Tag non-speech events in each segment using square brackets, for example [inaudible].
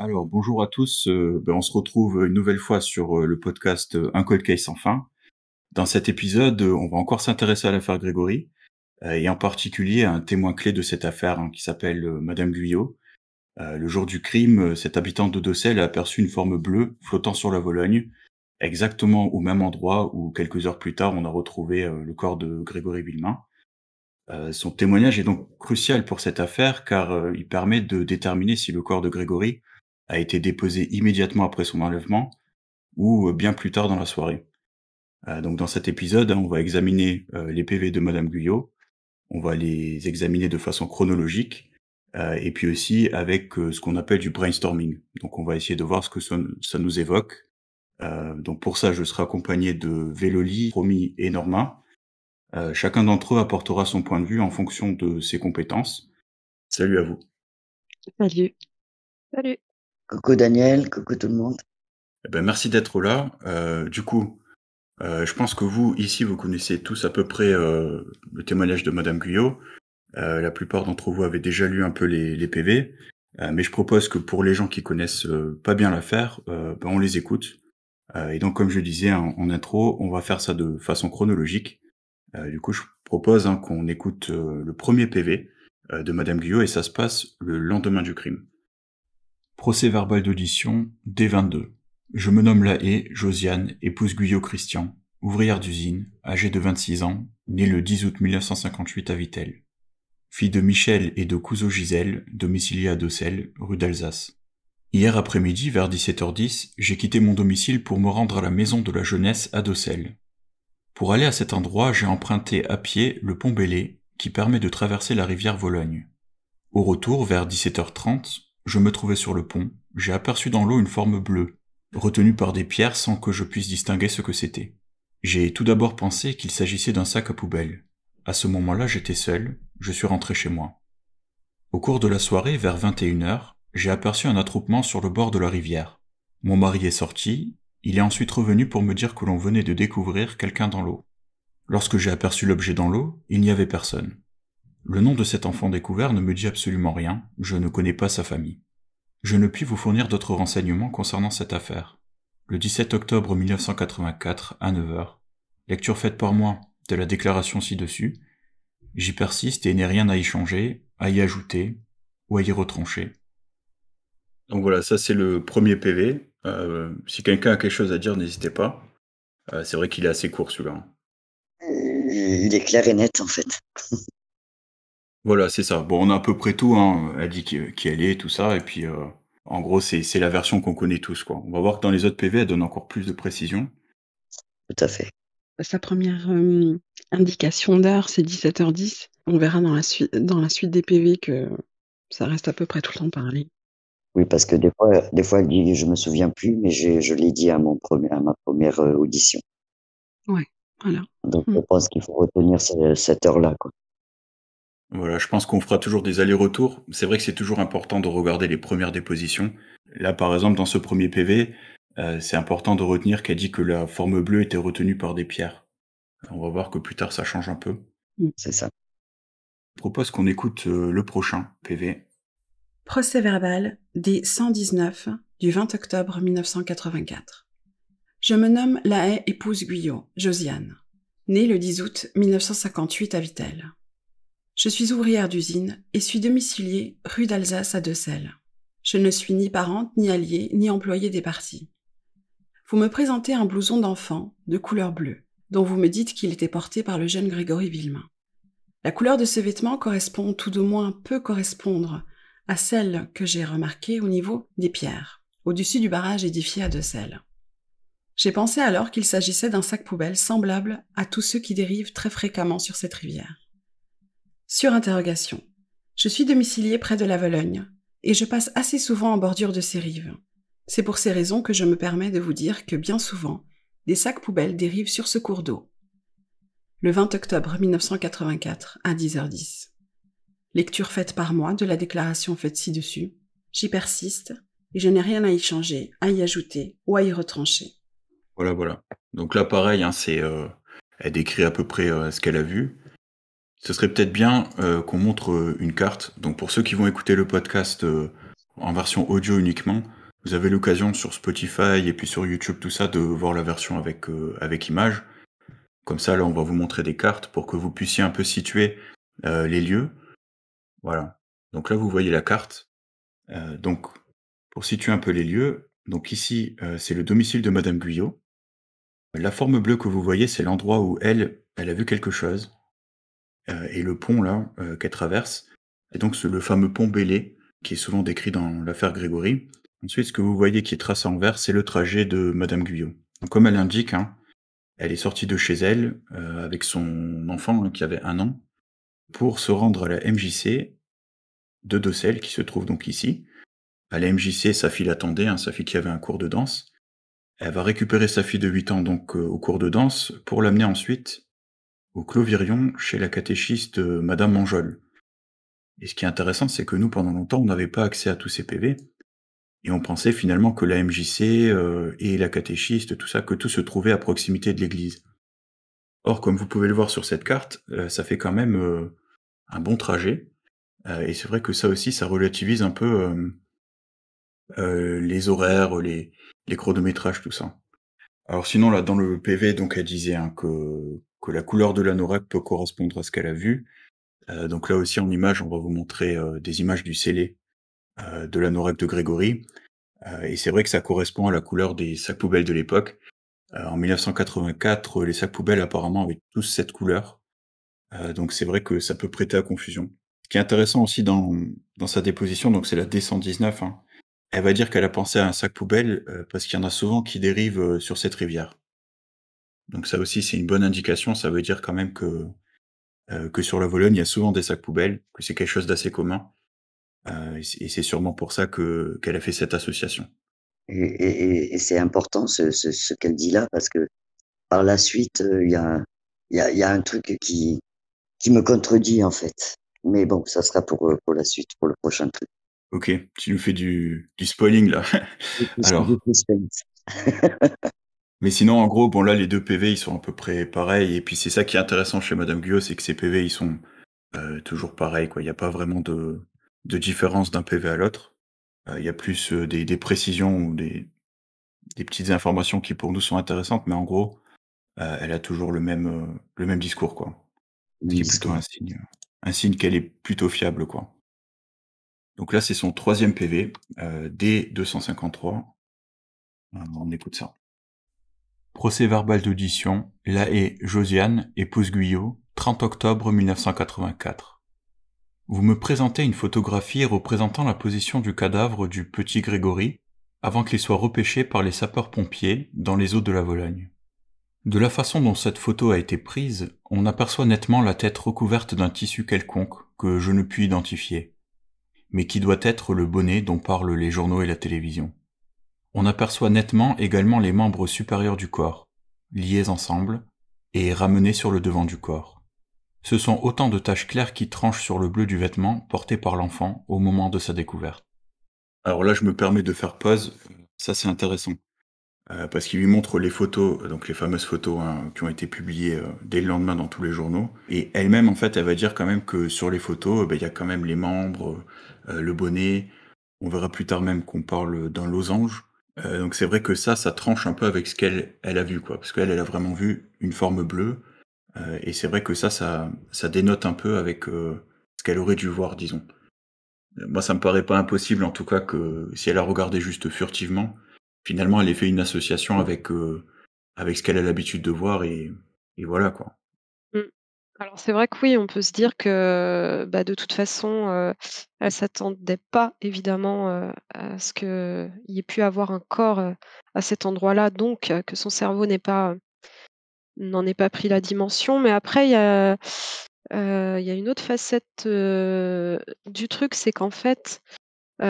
Alors bonjour à tous, euh, ben, on se retrouve une nouvelle fois sur euh, le podcast euh, Un Cold Case sans fin. Dans cet épisode, on va encore s'intéresser à l'affaire Grégory, et en particulier à un témoin clé de cette affaire hein, qui s'appelle Madame Guyot. le jour du crime, cette habitante de Dossel a aperçu une forme bleue flottant sur la Vologne, exactement au même endroit où quelques heures plus tard on a retrouvé le corps de Grégory Villemain. son témoignage est donc crucial pour cette affaire car il permet de déterminer si le corps de Grégory a été déposé immédiatement après son enlèvement ou euh, bien plus tard dans la soirée. Euh, donc dans cet épisode, hein, on va examiner euh, les PV de Madame Guyot, on va les examiner de façon chronologique et puis aussi avec ce qu'on appelle du brainstorming. Donc on va essayer de voir ce que ça, nous évoque. donc pour ça, je serai accompagné de Véloli, Promi et Norma. chacun d'entre eux apportera son point de vue en fonction de ses compétences. Salut à vous. Salut. Salut. Coucou Daniel, coucou tout le monde. Eh ben, merci d'être là. Euh, du coup, euh, je pense que vous, ici, vous connaissez tous à peu près euh, le témoignage de Madame Guyot. la plupart d'entre vous avaient déjà lu un peu les, PV, mais je propose que pour les gens qui connaissent pas bien l'affaire, ben, on les écoute. et donc, comme je disais en, intro, on va faire ça de façon chronologique. du coup, je propose hein, qu'on écoute le premier PV de Madame Guyot et ça se passe le lendemain du crime. Procès verbal d'audition, D22. Je me nomme Haye, Josiane, épouse Guyot Christian, ouvrière d'usine, âgée de 26 ans, née le 10 août 1958 à Vitel, Fille de Michel et de Couso Gisèle, domiciliée à Dossel, rue d'Alsace. Hier après-midi, vers 17h10, j'ai quitté mon domicile pour me rendre à la maison de la jeunesse à Dossel. Pour aller à cet endroit, j'ai emprunté à pied le pont bélé qui permet de traverser la rivière Vologne. Au retour, vers 17h30, je me trouvais sur le pont. J'ai aperçu dans l'eau une forme bleue, retenue par des pierres sans que je puisse distinguer ce que c'était. J'ai tout d'abord pensé qu'il s'agissait d'un sac à poubelle. À ce moment-là, j'étais seul, je suis rentré chez moi. Au cours de la soirée, vers 21h, j'ai aperçu un attroupement sur le bord de la rivière. Mon mari est sorti, il est ensuite revenu pour me dire que l'on venait de découvrir quelqu'un dans l'eau. Lorsque j'ai aperçu l'objet dans l'eau, il n'y avait personne. Le nom de cet enfant découvert ne me dit absolument rien, je ne connais pas sa famille. Je ne puis vous fournir d'autres renseignements concernant cette affaire. Le 17 octobre 1984, à 9h, lecture faite par moi de la déclaration ci-dessus, j'y persiste et n'ai rien à y changer, à y ajouter ou à y retrancher. Donc voilà, ça c'est le premier PV. Euh, si quelqu'un a quelque chose à dire, n'hésitez pas. Euh, c'est vrai qu'il est assez court celui-là. Euh, il est clair et net en fait. [laughs] Voilà, c'est ça. Bon, on a à peu près tout, hein. Elle dit qui, elle est, tout ça, et puis euh, en gros, c'est la version qu'on connaît tous, quoi. On va voir que dans les autres PV, elle donne encore plus de précision. Tout à fait. Sa première indication d'heure, c'est 17h10. On verra dans la, dans la suite des PV que ça reste à peu près tout le temps pareil. Oui, parce que des fois, des fois elle dit, je me souviens plus, mais je l'ai dit à, mon premier, à ma première euh, audition. Ouais, voilà. Donc hmm. je pense qu'il faut retenir cette, cette heure-là, quoi. Voilà, je pense qu'on fera toujours des allers-retours. C'est vrai que c'est toujours important de regarder les premières dépositions. Là, par exemple, dans ce premier PV, euh, c'est important de retenir qu'elle dit que la forme bleue était retenue par des pierres. On va voir que plus tard, ça change un peu. Mm, c'est ça. Je propose qu'on écoute euh, le prochain PV. Procès verbal des 119 du 20 octobre 1984. Je me nomme La Haye épouse Guyot, Josiane, née le 10 août 1958 à Vittel. Je suis ouvrière d'usine et suis domiciliée rue d'Alsace à Decelles. Je ne suis ni parente, ni alliée, ni employée des parties. Vous me présentez un blouson d'enfant de couleur bleue, dont vous me dites qu'il était porté par le jeune Grégory Villemain. La couleur de ce vêtement correspond, tout au moins peut correspondre, à celle que j'ai remarquée au niveau des pierres, au-dessus du barrage édifié à Decelles. J'ai pensé alors qu'il s'agissait d'un sac poubelle semblable à tous ceux qui dérivent très fréquemment sur cette rivière. Sur interrogation. Je suis domicilié près de la Vologne, et je passe assez souvent en bordure de ces rives. C'est pour ces raisons que je me permets de vous dire que bien souvent, des sacs poubelles dérivent sur ce cours d'eau. Le 20 octobre 1984 à 10h10. Lecture faite par moi de la déclaration faite ci-dessus. J'y persiste et je n'ai rien à y changer, à y ajouter ou à y retrancher. Voilà, voilà. Donc là, pareil, hein, euh, elle décrit à peu près euh, ce qu'elle a vu ce serait peut-être bien euh, qu'on montre euh, une carte. Donc pour ceux qui vont écouter le podcast euh, en version audio uniquement, vous avez l'occasion sur Spotify et puis sur YouTube tout ça de voir la version avec avec image. Comme ça là, on va vous montrer des cartes pour que vous puissiez un peu situer les lieux. Voilà. Donc là, vous voyez la carte. donc pour situer un peu les lieux, donc ici c'est le domicile de Madame Guyot. La forme bleue que vous voyez, c'est l'endroit où elle, elle a vu quelque chose. Euh, et le pont là euh, qu'elle traverse. Et donc le fameux pont Bélé qui est souvent décrit dans l'affaire Grégory. Ensuite, ce que vous voyez qui est tracé en vert, c'est le trajet de Madame Guyot. comme elle l'indique, hein, elle est sortie de chez elle euh, avec son enfant hein, qui avait un an pour se rendre à la MJC de Dossel, qui se trouve donc ici. À la MJC, sa fille l'attendait, hein, sa fille qui avait un cours de danse. Elle va récupérer sa fille de 8 ans donc au cours de danse pour l'amener ensuite au Clovirion chez la catéchiste euh, Madame Manjol. Et ce qui est intéressant, c'est que nous, pendant longtemps, on n'avait pas accès à tous ces PV, et on pensait finalement que la MJC euh, et la catéchiste, tout ça, que tout se trouvait à proximité de l'église. Or, comme vous pouvez le voir sur cette carte, euh, ça fait quand même un bon trajet. et c'est vrai que ça aussi, ça relativise un peu les horaires, les, les chronométrages, tout ça. Alors sinon, là, dans le PV, donc elle disait hein, que, que la couleur de l'anorak peut correspondre à ce qu'elle a vu. Euh, donc là aussi en image, on va vous montrer euh, des images du scellé euh, de l'anorak de Grégory. et c'est vrai que ça correspond à la couleur des sacs poubelles de l'époque. en 1984, les sacs poubelles apparemment avaient tous cette couleur. donc c'est vrai que ça peut prêter à confusion. Ce qui est intéressant aussi dans, sa déposition, donc c'est la D119, hein, elle va dire qu'elle a pensé à un sac poubelle parce qu'il y en a souvent qui dérivent sur cette rivière. Donc ça aussi, c'est une bonne indication. Ça veut dire quand même que, euh, que sur la Vologne, il y a souvent des sacs poubelles, que c'est quelque chose d'assez commun. Euh, et c'est sûrement pour ça que qu'elle a fait cette association. Et, c'est important ce, qu'elle dit là, parce que par la suite, euh, il y, a, y, un truc qui, qui me contredit en fait. Mais bon, ça sera pour, pour la suite, pour le prochain truc. Ok, tu nous fais du, du spoiling là. [laughs] Alors, [laughs] Mais sinon, en gros, bon là, les deux PV, ils sont à peu près pareils. Et puis c'est ça qui est intéressant chez Madame Guyot, c'est que ces PV, ils sont euh, toujours pareils. Il n'y a pas vraiment de, de différence d'un PV à l'autre. Euh, il y a plus euh, des, des, précisions ou des, des, petites informations qui pour nous sont intéressantes, mais en gros, elle a toujours le même, le même discours. Quoi. Qui est plutôt un signe, signe qu'elle est plutôt fiable. quoi. Donc là, c'est son troisième PV, D253. on écoute ça. Procès-verbal d'audition, La Haye, Josiane, épouse Guyot, 30 octobre 1984. Vous me présentez une photographie représentant la position du cadavre du petit Grégory avant qu'il soit repêché par les sapeurs-pompiers dans les eaux de la Vologne. De la façon dont cette photo a été prise, on aperçoit nettement la tête recouverte d'un tissu quelconque que je ne puis identifier, mais qui doit être le bonnet dont parlent les journaux et la télévision on aperçoit nettement également les membres supérieurs du corps, liés ensemble et ramenés sur le devant du corps. Ce sont autant de taches claires qui tranchent sur le bleu du vêtement porté par l'enfant au moment de sa découverte. Alors là, je me permets de faire pause, ça c'est intéressant, euh, parce qu'il lui montre les photos, donc les fameuses photos hein, qui ont été publiées euh, dès le lendemain dans tous les journaux, et elle-même en fait, elle va dire quand même que sur les photos, euh, ben, il y a quand même les membres, le bonnet, on verra plus tard même qu'on parle d'un losange, euh, donc c'est vrai que ça, ça tranche un peu avec ce qu'elle elle a vu, quoi, parce qu'elle, elle a vraiment vu une forme bleue, euh, et c'est vrai que ça, ça, ça dénote un peu avec euh, ce qu'elle aurait dû voir, disons. Moi, ça me paraît pas impossible, en tout cas, que si elle a regardé juste furtivement, finalement, elle ait fait une association avec avec ce qu'elle a l'habitude de voir, et, et voilà, quoi. Alors c'est vrai que oui, on peut se dire que bah, de toute façon, elle s'attendait pas évidemment à ce qu'il y ait pu avoir un corps à cet endroit-là, donc que son cerveau n'en ait pas pris la dimension. Mais après, il y a, y a une autre facette du truc, c'est qu'en fait, il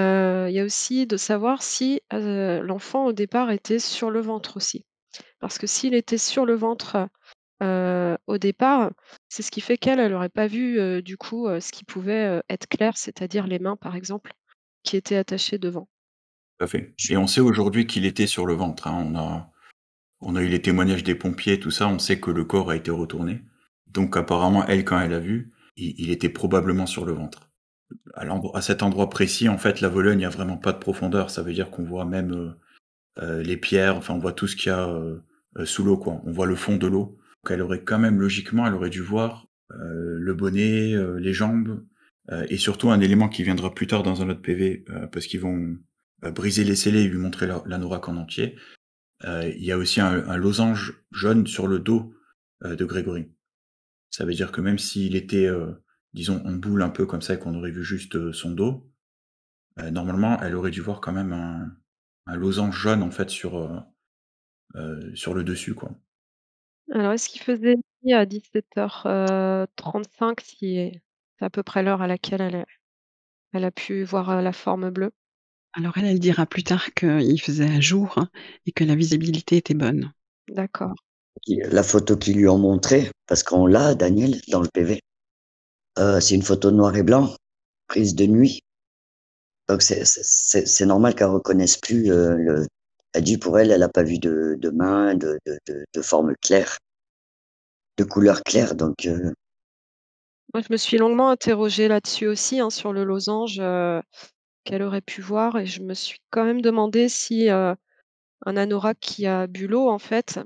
y a aussi de savoir si l'enfant au départ était sur le ventre aussi. Parce que s'il était sur le ventre au départ, c'est ce qui fait qu'elle, elle n'aurait pas vu, du coup, ce qui pouvait, être clair, c'est-à-dire les mains, par exemple, qui étaient attachées devant. Parfait. et on sait aujourd'hui qu'il était sur le ventre, hein. On a on a eu les témoignages des pompiers, tout ça, on sait que le corps a été retourné. Donc apparemment, elle, quand elle a vu, il était probablement sur le ventre. À cet endroit précis, en fait, la Vologne, il a vraiment pas de profondeur. Ça veut dire qu'on voit même, euh, les pierres, enfin, on voit tout ce qu'il y a, euh, sous l'eau, quoi. On voit le fond de l'eau elle aurait quand même logiquement, elle aurait dû voir euh, le bonnet, euh, les jambes, euh, et surtout un élément qui viendra plus tard dans un autre PV, parce qu'ils vont briser les scellés et lui montrer l'anorak en entier. Il y a aussi un, losange jaune sur le dos de Grégory. Ça veut dire que même s'il était, disons, en boule un peu comme ça et qu'on aurait vu juste son dos, normalement, elle aurait dû voir quand même un, losange jaune en fait sur sur le dessus, quoi. Alors, est-ce qu'il faisait nuit à 17 h, 35 si c'est à peu près l'heure à laquelle elle a elle a pu voir, euh, la forme bleue? Alors elle, elle dira plus tard qu'il faisait un jour hein, et que la visibilité était bonne. D'accord. Euh, la photo qu'ils lui ont montrée, parce qu'on l'a Daniel dans le PV. Euh, c'est une photo noir et blanc, prise de nuit. Donc c'est normal qu'elle reconnaisse plus, le elle dit pour elle, elle n'a pas vu de, main, de, forme claire, de couleur claire. Donc, euh. Moi, je me suis longuement interrogée là-dessus aussi, hein, sur le losange euh, qu'elle aurait pu voir. Et je me suis quand même demandé si euh, un anorak qui a bu l'eau, en fait,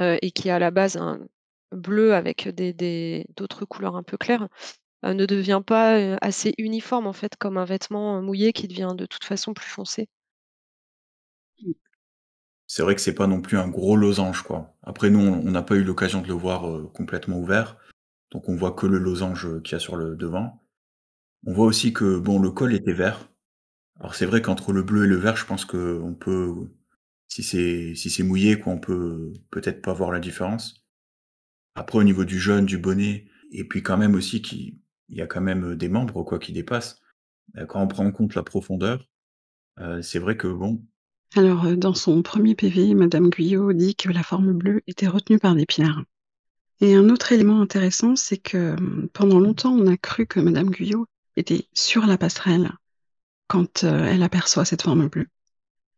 et qui a à la base un bleu avec d'autres d'autres couleurs un peu claires, ne devient pas assez uniforme, en fait, comme un vêtement mouillé qui devient de toute façon plus foncé c'est vrai que c'est pas non plus un gros losange, quoi. Après, nous, on n'a pas eu l'occasion de le voir euh, complètement ouvert, donc on voit que le losange euh, qu'il y a sur le devant. On voit aussi que bon, le col était vert. Alors c'est vrai qu'entre le bleu et le vert, je pense que on peut, si c'est si c'est mouillé, quoi, on peut peut-être pas voir la différence. Après, au niveau du jaune, du bonnet, et puis quand même aussi qu'il y a quand même euh, des membres quoi qui dépassent. Bah, quand on prend en compte la profondeur, c'est vrai que bon, alors, euh, dans son premier PV, Madame Guyot dit que la forme bleue était retenue par des pierres. Et un autre élément intéressant, c'est que euh, pendant longtemps, on a cru que Madame Guyot était sur la passerelle quand euh, elle aperçoit cette forme bleue.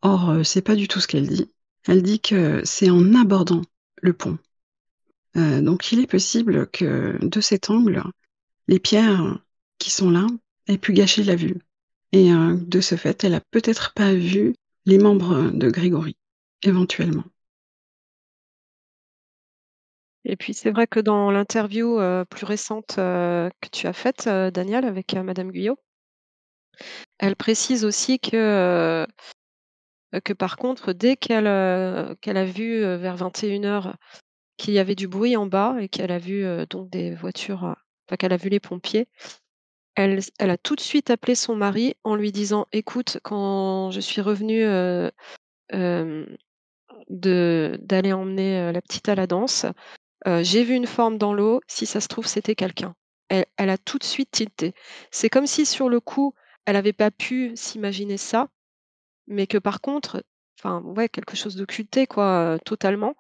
Or, c'est pas du tout ce qu'elle dit. Elle dit que c'est en abordant le pont. donc, il est possible que de cet angle, les pierres qui sont là aient pu gâcher la vue. Et de ce fait, elle a peut-être pas vu les membres euh, de Grégory, éventuellement. Et puis c'est vrai que dans l'interview euh, plus récente euh, que tu as faite, Daniel, avec Madame Guyot, elle précise aussi que, que par contre, dès qu'elle a vu vers 21h qu'il y avait du bruit en bas et qu'elle a vu donc des voitures, enfin qu'elle a vu les pompiers, elle, a tout de suite appelé son mari en lui disant Écoute, quand je suis revenue euh, euh, d'aller emmener euh, la petite à la danse, j'ai vu une forme dans l'eau, si ça se trouve, c'était quelqu'un. Elle, a tout de suite tilté. C'est comme si sur le coup, elle n'avait pas pu s'imaginer ça, mais que par contre, enfin, ouais, quelque chose d'occulté, quoi, totalement.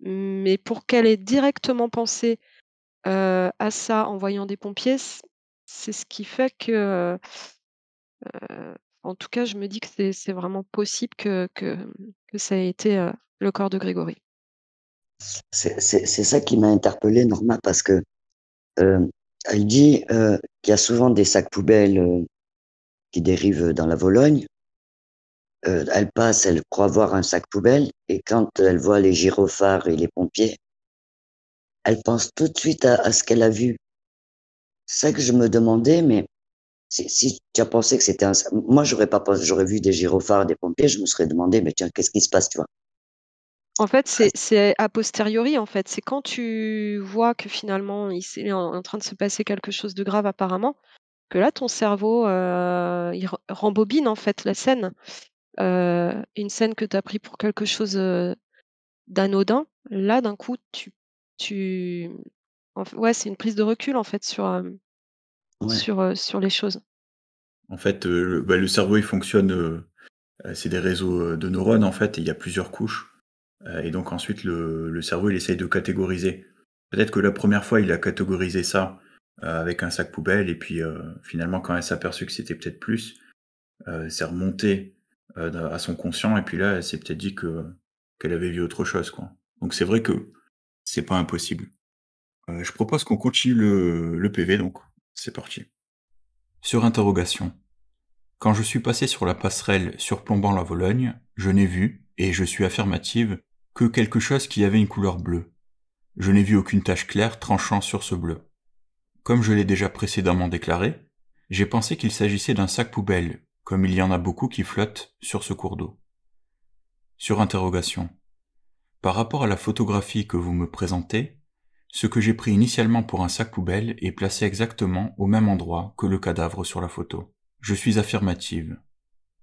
Mais pour qu'elle ait directement pensé à ça en voyant des pompiers, c'est ce qui fait que, en tout cas, je me dis que c'est vraiment possible que ça ait été, le corps de Grégory. C'est ça qui m'a interpellé, Norma, parce que, elle dit, qu'il y a souvent des sacs poubelles, qui dérivent, dans la Vologne. elle passe, elle croit voir un sac poubelle et quand elle voit les gyrophares et les pompiers elle pense tout de suite à ce qu'elle a vu. C'est ça que je me demandais, mais si, si tu as pensé que c'était un. Moi, j'aurais pas pensé, j'aurais vu des gyrophares, des pompiers, je me serais demandé, mais tiens, qu'est-ce qui se passe, tu vois en fait, c'est a posteriori, en fait. C'est quand tu vois que finalement, il est en, train de se passer quelque chose de grave apparemment, que là, ton cerveau, euh, il rembobine, en fait, la scène. Euh, une scène que tu as pris pour quelque chose euh, d'anodin. Là, d'un coup, tu, tu, ouais, c'est une prise de recul en fait sur, sur, sur les choses. En fait, bah, le, cerveau, il fonctionne, c'est des réseaux de neurones en fait, il y a plusieurs couches. et donc ensuite, le, cerveau, il essaye de catégoriser. Peut-être que la première fois, il a catégorisé ça avec un sac poubelle, et puis finalement, quand elle s'est aperçue que c'était peut-être plus, c'est remonté à son conscient, et puis là, elle s'est peut-être dit qu'elle avait vu autre chose, quoi. Donc c'est vrai que c'est pas impossible. Euh, je propose qu'on continue le, le PV, donc c'est parti. Sur interrogation. Quand je suis passé sur la passerelle surplombant la Vologne, je n'ai vu, et je suis affirmative, que quelque chose qui avait une couleur bleue. Je n'ai vu aucune tache claire tranchant sur ce bleu. Comme je l'ai déjà précédemment déclaré, j'ai pensé qu'il s'agissait d'un sac poubelle, comme il y en a beaucoup qui flottent sur ce cours d'eau. Sur interrogation. Par rapport à la photographie que vous me présentez, ce que j'ai pris initialement pour un sac poubelle est placé exactement au même endroit que le cadavre sur la photo. Je suis affirmative.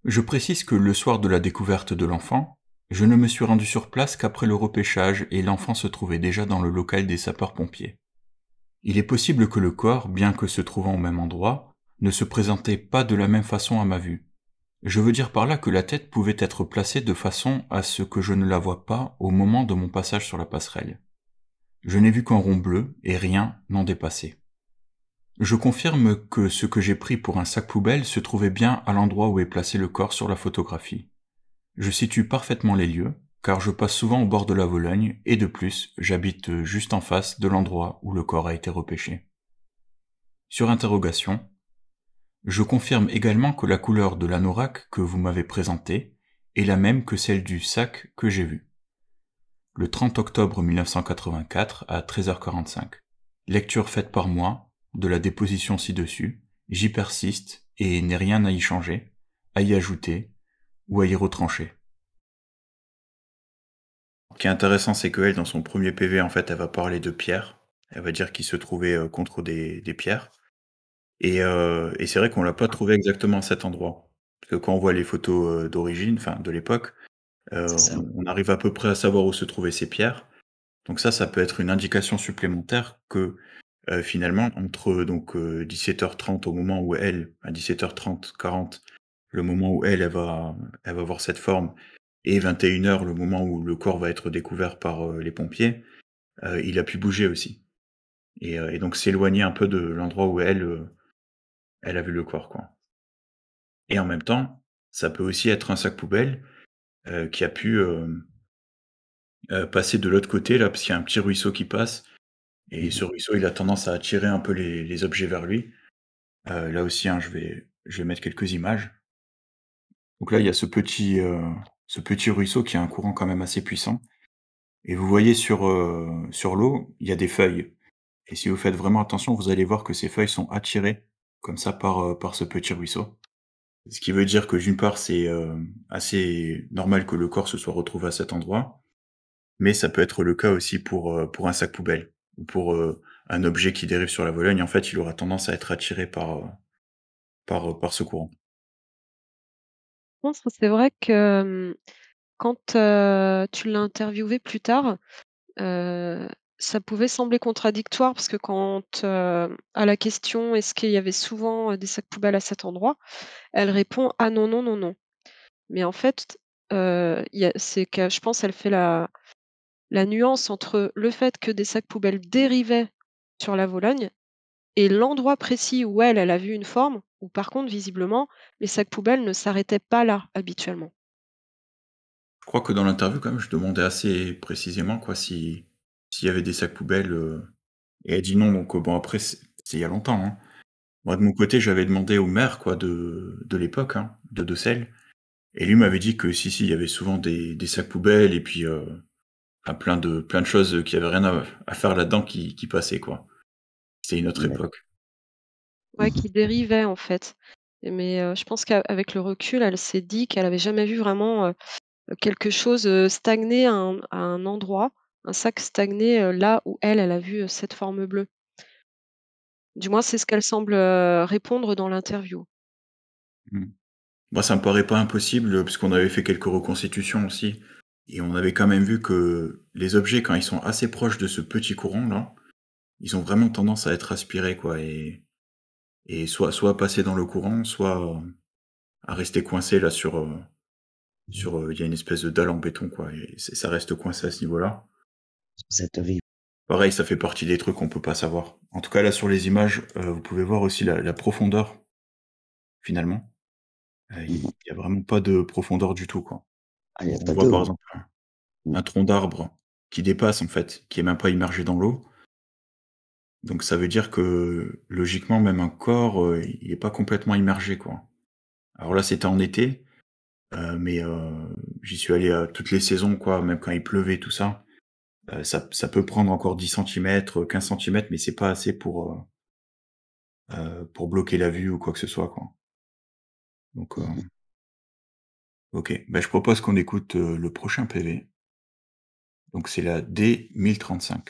Je précise que le soir de la découverte de l'enfant, je ne me suis rendu sur place qu'après le repêchage et l'enfant se trouvait déjà dans le local des sapeurs-pompiers. Il est possible que le corps, bien que se trouvant au même endroit, ne se présentait pas de la même façon à ma vue. Je veux dire par là que la tête pouvait être placée de façon à ce que je ne la vois pas au moment de mon passage sur la passerelle. Je n'ai vu qu'un rond bleu et rien n'en dépassait. Je confirme que ce que j'ai pris pour un sac poubelle se trouvait bien à l'endroit où est placé le corps sur la photographie. Je situe parfaitement les lieux, car je passe souvent au bord de la Vologne, et de plus, j'habite juste en face de l'endroit où le corps a été repêché. Sur interrogation, je confirme également que la couleur de l'anorak que vous m'avez présenté est la même que celle du sac que j'ai vu le 30 octobre 1984 à 13h45. Lecture faite par moi de la déposition ci-dessus, j'y persiste et n'ai rien à y changer, à y ajouter ou à y retrancher. Ce qui est intéressant, c'est qu'elle, dans son premier PV, en fait, elle va parler de pierre Elle va dire qu'il se trouvait euh, contre des, pierres. Et, euh, et c'est vrai qu'on l'a pas trouvé exactement à cet endroit. Parce que quand on voit les photos euh, d'origine, enfin de l'époque, euh, on, arrive à peu près à savoir où se trouvaient ces pierres. Donc ça, ça peut être une indication supplémentaire que euh, finalement, entre donc 17h30 euh, au moment où elle, à 17h30, 40, le moment où elle, elle va, elle voir cette forme, et 21h, le moment où le corps va être découvert par les pompiers, il a pu bouger aussi. Et, donc s'éloigner un peu de l'endroit où elle, elle a vu le corps, quoi. Et en même temps, ça peut aussi être un sac poubelle, euh, qui a pu euh, euh, passer de l'autre côté, là, parce qu'il y a un petit ruisseau qui passe. Et mmh ce ruisseau, il a tendance à attirer un peu les, objets vers lui. là aussi, hein, je, vais, je vais mettre quelques images. Donc là, il y a ce petit, ruisseau qui a un courant quand même assez puissant. Et vous voyez sur, l'eau, il y a des feuilles. Et si vous faites vraiment attention, vous allez voir que ces feuilles sont attirées comme ça par ce petit ruisseau. Ce qui veut dire que d'une part, c'est euh, assez normal que le corps se soit retrouvé à cet endroit, mais ça peut être le cas aussi pour, euh, pour un sac poubelle ou pour euh, un objet qui dérive sur la Vologne. En fait, il aura tendance à être attiré par, par, par ce courant. C'est vrai que quand tu l'as interviewé plus tard, ça pouvait sembler contradictoire parce que quand, euh, à la question: «Est-ce qu'il y avait souvent, euh, des sacs poubelles à cet endroit?» elle répond: «Ah non, non, non, non». Mais en fait, euh, c'est que je pense elle fait la nuance entre le fait que des sacs poubelles dérivaient sur la Vologne et l'endroit précis où elle, elle a vu une forme, où par contre visiblement les sacs poubelles ne s'arrêtaient pas là habituellement. Je crois que dans l'interview quand je demandais assez précisément quoi si s'il y avait des sacs poubelles. Euh. et elle dit non, donc euh, bon, après, c'est il y a longtemps. Hein. Moi, de mon côté, j'avais demandé au maire quoi, de, l'époque, hein, de Docelle. Et lui m'avait dit que si, si, il y avait souvent des, sacs poubelles et puis euh, plein, de, plein de choses qui avaient rien à, faire là-dedans qui, qui passaient. quoi. C'est une autre époque. Ouais, qui dérivait en fait. Mais je pense qu'avec le recul, elle s'est dit qu'elle n'avait jamais vu vraiment quelque chose stagner à un endroit un sac stagné là où elle, elle a vu cette forme bleue. Du moins, c'est ce qu'elle semble répondre dans l'interview. Mmh. Moi, ça me paraît pas impossible, puisqu'on avait fait quelques reconstitutions aussi, et on avait quand même vu que les objets, quand ils sont assez proches de ce petit courant-là, ils ont vraiment tendance à être aspirés, quoi, et, et soit, soit passer dans le courant, soit à rester coincé là sur. sur mmh. il y a une espèce de dalle en béton, quoi, et ça reste coincé à ce niveau-là. Pareil, ça fait partie des trucs qu'on peut pas savoir. En tout cas, là sur les images, euh, vous pouvez voir aussi la, profondeur. Finalement, euh, il n'y mm. a vraiment pas de profondeur du tout, ah, on voit par exemple mm. un, tronc d'arbre qui dépasse en fait, qui est même pas immergé dans l'eau. Donc ça veut dire que logiquement, même un corps, euh, il n'est pas complètement immergé, quoi. Alors là, c'était en été, mais j'y suis allé à toutes les saisons, quoi, même quand il pleuvait, tout ça. Euh, ça, ça, peut prendre encore 10 cm, 15 cm, mais c'est pas assez pour, euh, euh, pour bloquer la vue ou quoi que ce soit. Quoi. Donc, euh, mmh. ok. Ben, je propose qu'on écoute le prochain PV. Donc, c'est la D1035.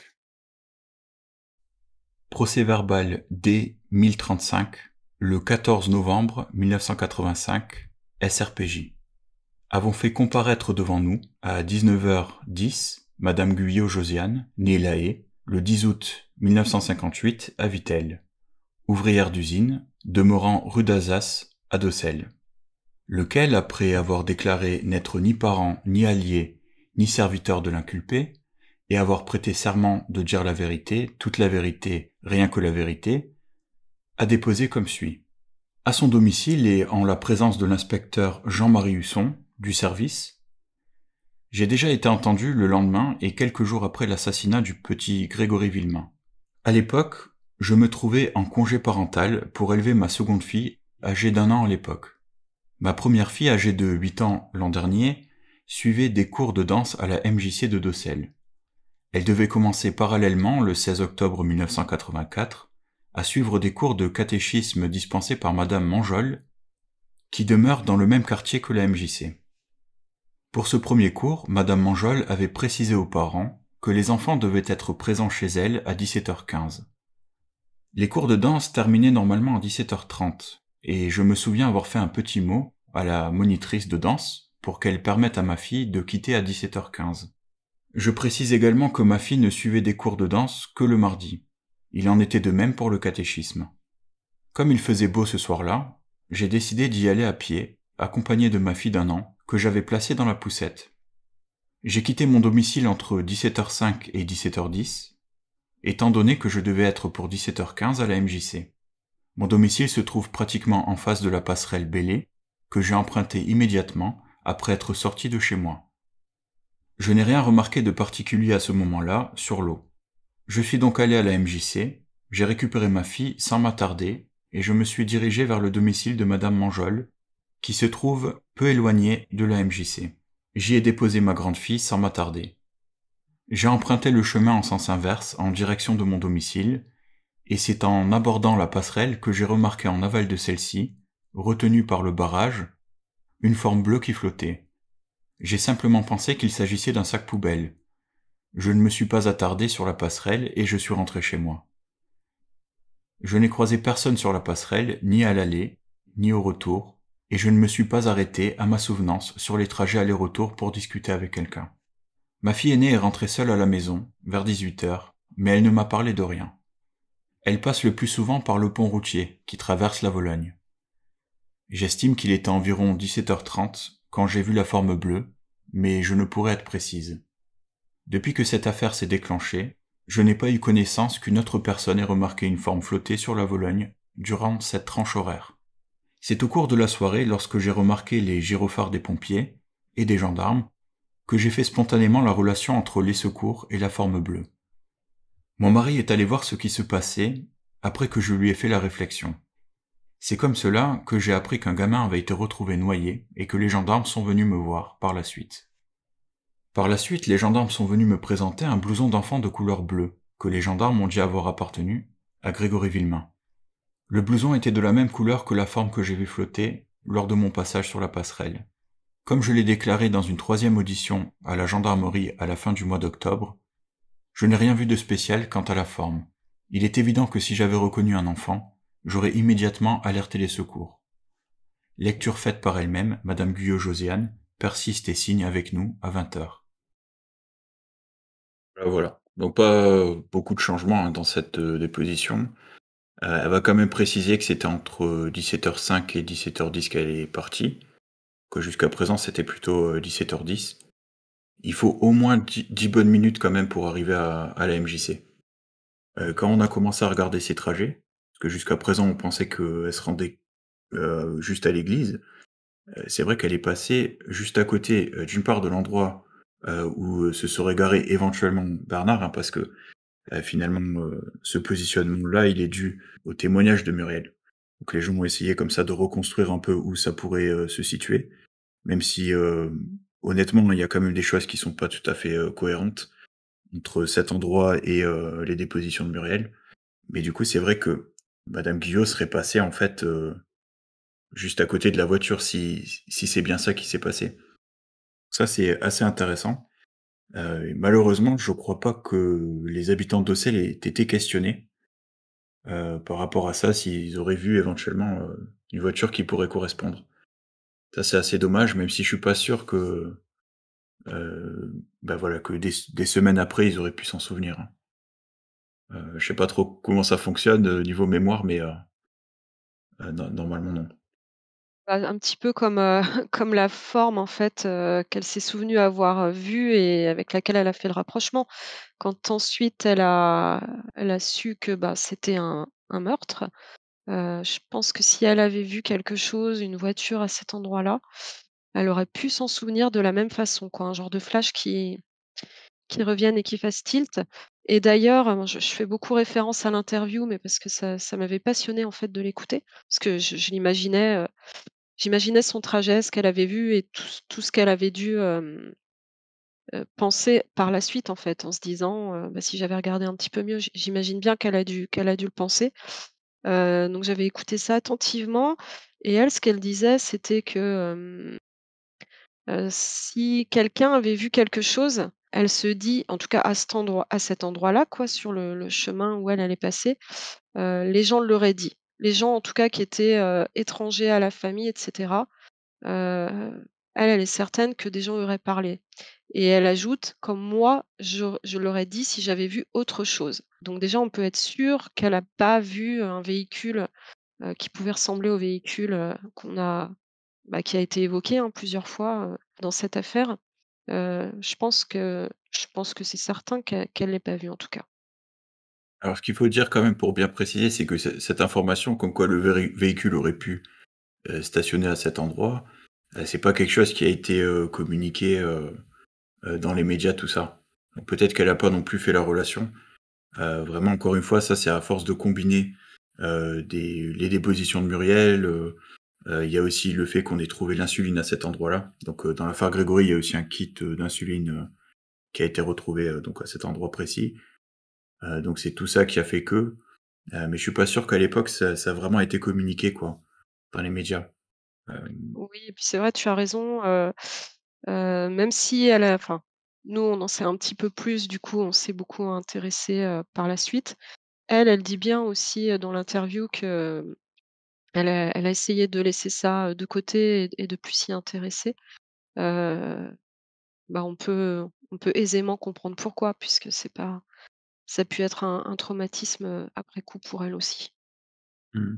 Procès verbal D1035, le 14 novembre 1985, SRPJ. Avons fait comparaître devant nous, à 19h10, Madame Guyot Josiane, née La le 10 août 1958 à Vitel, ouvrière d'usine, demeurant rue d'Azas à Dossel, lequel, après avoir déclaré n'être ni parent, ni allié, ni serviteur de l'inculpé, et avoir prêté serment de dire la vérité, toute la vérité, rien que la vérité, a déposé comme suit. À son domicile et en la présence de l'inspecteur Jean-Marie Husson, du service, j'ai déjà été entendu le lendemain et quelques jours après l'assassinat du petit Grégory Villemain. À l'époque, je me trouvais en congé parental pour élever ma seconde fille, âgée d'un an à l'époque. Ma première fille, âgée de 8 ans l'an dernier, suivait des cours de danse à la MJC de Dossel. Elle devait commencer parallèlement, le 16 octobre 1984, à suivre des cours de catéchisme dispensés par Madame Manjol, qui demeure dans le même quartier que la MJC. Pour ce premier cours, Madame Manjol avait précisé aux parents que les enfants devaient être présents chez elle à 17h15. Les cours de danse terminaient normalement à 17h30, et je me souviens avoir fait un petit mot à la monitrice de danse pour qu'elle permette à ma fille de quitter à 17h15. Je précise également que ma fille ne suivait des cours de danse que le mardi. Il en était de même pour le catéchisme. Comme il faisait beau ce soir-là, j'ai décidé d'y aller à pied, accompagné de ma fille d'un an, que j'avais placé dans la poussette. J'ai quitté mon domicile entre 17h05 et 17h10, étant donné que je devais être pour 17h15 à la MJC. Mon domicile se trouve pratiquement en face de la passerelle Bélé, que j'ai empruntée immédiatement après être sorti de chez moi. Je n'ai rien remarqué de particulier à ce moment-là sur l'eau. Je suis donc allé à la MJC, j'ai récupéré ma fille sans m'attarder, et je me suis dirigé vers le domicile de Madame Manjol, qui se trouve peu éloigné de la MJC. J'y ai déposé ma grande fille sans m'attarder. J'ai emprunté le chemin en sens inverse en direction de mon domicile, et c'est en abordant la passerelle que j'ai remarqué en aval de celle-ci, retenue par le barrage, une forme bleue qui flottait. J'ai simplement pensé qu'il s'agissait d'un sac poubelle. Je ne me suis pas attardé sur la passerelle et je suis rentré chez moi. Je n'ai croisé personne sur la passerelle, ni à l'aller, ni au retour, et je ne me suis pas arrêté, à ma souvenance, sur les trajets aller-retour pour discuter avec quelqu'un. Ma fille aînée est rentrée seule à la maison, vers 18 heures, mais elle ne m'a parlé de rien. Elle passe le plus souvent par le pont routier, qui traverse la Vologne. J'estime qu'il était environ 17h30 quand j'ai vu la forme bleue, mais je ne pourrais être précise. Depuis que cette affaire s'est déclenchée, je n'ai pas eu connaissance qu'une autre personne ait remarqué une forme flottée sur la Vologne durant cette tranche horaire. C'est au cours de la soirée, lorsque j'ai remarqué les gyrophares des pompiers et des gendarmes, que j'ai fait spontanément la relation entre les secours et la forme bleue. Mon mari est allé voir ce qui se passait après que je lui ai fait la réflexion. C'est comme cela que j'ai appris qu'un gamin avait été retrouvé noyé et que les gendarmes sont venus me voir par la suite. Par la suite, les gendarmes sont venus me présenter un blouson d'enfant de couleur bleue que les gendarmes ont dit avoir appartenu à Grégory Villemain. Le blouson était de la même couleur que la forme que j'ai vue flotter lors de mon passage sur la passerelle. Comme je l'ai déclaré dans une troisième audition à la gendarmerie à la fin du mois d'octobre, je n'ai rien vu de spécial quant à la forme. Il est évident que si j'avais reconnu un enfant, j'aurais immédiatement alerté les secours. Lecture faite par elle-même, Madame Guyot-Josiane persiste et signe avec nous à 20 heures. Voilà. Donc pas beaucoup de changements hein, dans cette euh, déposition. Euh, elle va quand même préciser que c'était entre 17h05 euh, et 17h10 qu'elle est partie, que jusqu'à présent c'était plutôt 17h10. Euh, Il faut au moins 10 bonnes minutes quand même pour arriver à, à la MJC. quand on a commencé à regarder ses trajets, parce que jusqu'à présent on pensait qu'elle se rendait juste à l'église, c'est vrai qu'elle est passée juste à côté d'une part de l'endroit où se serait garé éventuellement Bernard, hein, parce que euh, finalement, euh, ce positionnement-là, il est dû au témoignage de Muriel. Donc les gens ont essayé comme ça de reconstruire un peu où ça pourrait euh, se situer, même si honnêtement il y a quand même des choses qui sont pas tout à fait cohérentes entre cet endroit et les dépositions de Muriel. Mais du coup c'est vrai que Madame Guillot serait passée en fait juste à côté de la voiture si, si c'est bien ça qui s'est passé. Ça c'est assez intéressant. Euh, malheureusement, je ne crois pas que les habitants Dossel aient été questionnés euh, par rapport à ça, s'ils auraient vu éventuellement euh, une voiture qui pourrait correspondre. Ça, c'est assez dommage, même si je suis pas sûr que, ben voilà, que des, semaines après, ils auraient pu s'en souvenir. Hein. je sais pas trop comment ça fonctionne niveau mémoire, mais normalement non. Bah, un petit peu comme, euh, [laughs] comme la forme en fait, euh, qu'elle s'est souvenue avoir euh, vue et avec laquelle elle a fait le rapprochement. Quand ensuite elle a a su que, bah, c'était un meurtre, je pense que si elle avait vu quelque chose, une voiture à cet endroit-là, elle aurait pu s'en souvenir de la même façon quoi, un genre de flash qui qui revienne et qui fasse tilt et d'ailleurs, je fais beaucoup référence à l'interview mais parce que ça m'avait passionné en fait de l'écouter, parce que je l'imaginais, J'imaginais son trajet, ce qu'elle avait vu et tout, ce qu'elle avait dû penser par la suite, en fait, en se disant bah, si j'avais regardé un petit peu mieux, j'imagine bien qu'elle a, dû, qu'elle a dû le penser. donc j'avais écouté ça attentivement. Et elle, ce qu'elle disait, c'était que si quelqu'un avait vu quelque chose, elle se dit, en tout cas à cet endroit, à cet endroit-là, quoi, sur le, chemin où elle allait passer, les gens l'auraient dit les gens en tout cas qui étaient euh, étrangers à la famille, etc. Euh, elle, elle est certaine que des gens auraient parlé. Et elle ajoute, comme moi, je, l'aurais dit si j'avais vu autre chose. Donc déjà, on peut être sûr qu'elle n'a pas vu un véhicule euh, qui pouvait ressembler au véhicule qu'on a, bah, qui a été évoqué hein, plusieurs fois dans cette affaire. je pense que que c'est certain qu'elle ne l'ait pas vu en tout cas. Alors, ce qu'il faut dire quand même pour bien préciser, c'est que cette information, comme quoi le véhicule aurait pu euh, stationner à cet endroit, euh, c'est pas quelque chose qui a été euh, communiqué dans les médias, tout ça. Donc peut-être qu'elle n'a pas non plus fait la relation. vraiment, encore une fois, ça c'est à force de combiner les dépositions de Muriel. Il y a aussi le fait qu'on ait trouvé l'insuline à cet endroit-là. Donc dans l'affaire Grégory, il y a aussi un kit d'insuline qui a été retrouvé donc à cet endroit précis. Euh, donc c'est tout ça qui a fait que. Euh, mais je suis pas sûr qu'à l'époque ça, ça, a vraiment été communiqué quoi dans les médias. Euh, oui, et puis c'est vrai, tu as raison. même si elle, la nous, on en sait un petit peu plus, du coup, on s'est beaucoup intéressé par la suite. Elle, elle dit bien aussi dans l'interview que elle a, elle a essayé de laisser ça de côté et, de plus s'y intéresser. bah, on peut, on peut aisément comprendre pourquoi, puisque c'est pas, ça a pu être un, traumatisme après coup pour elle aussi. Mmh.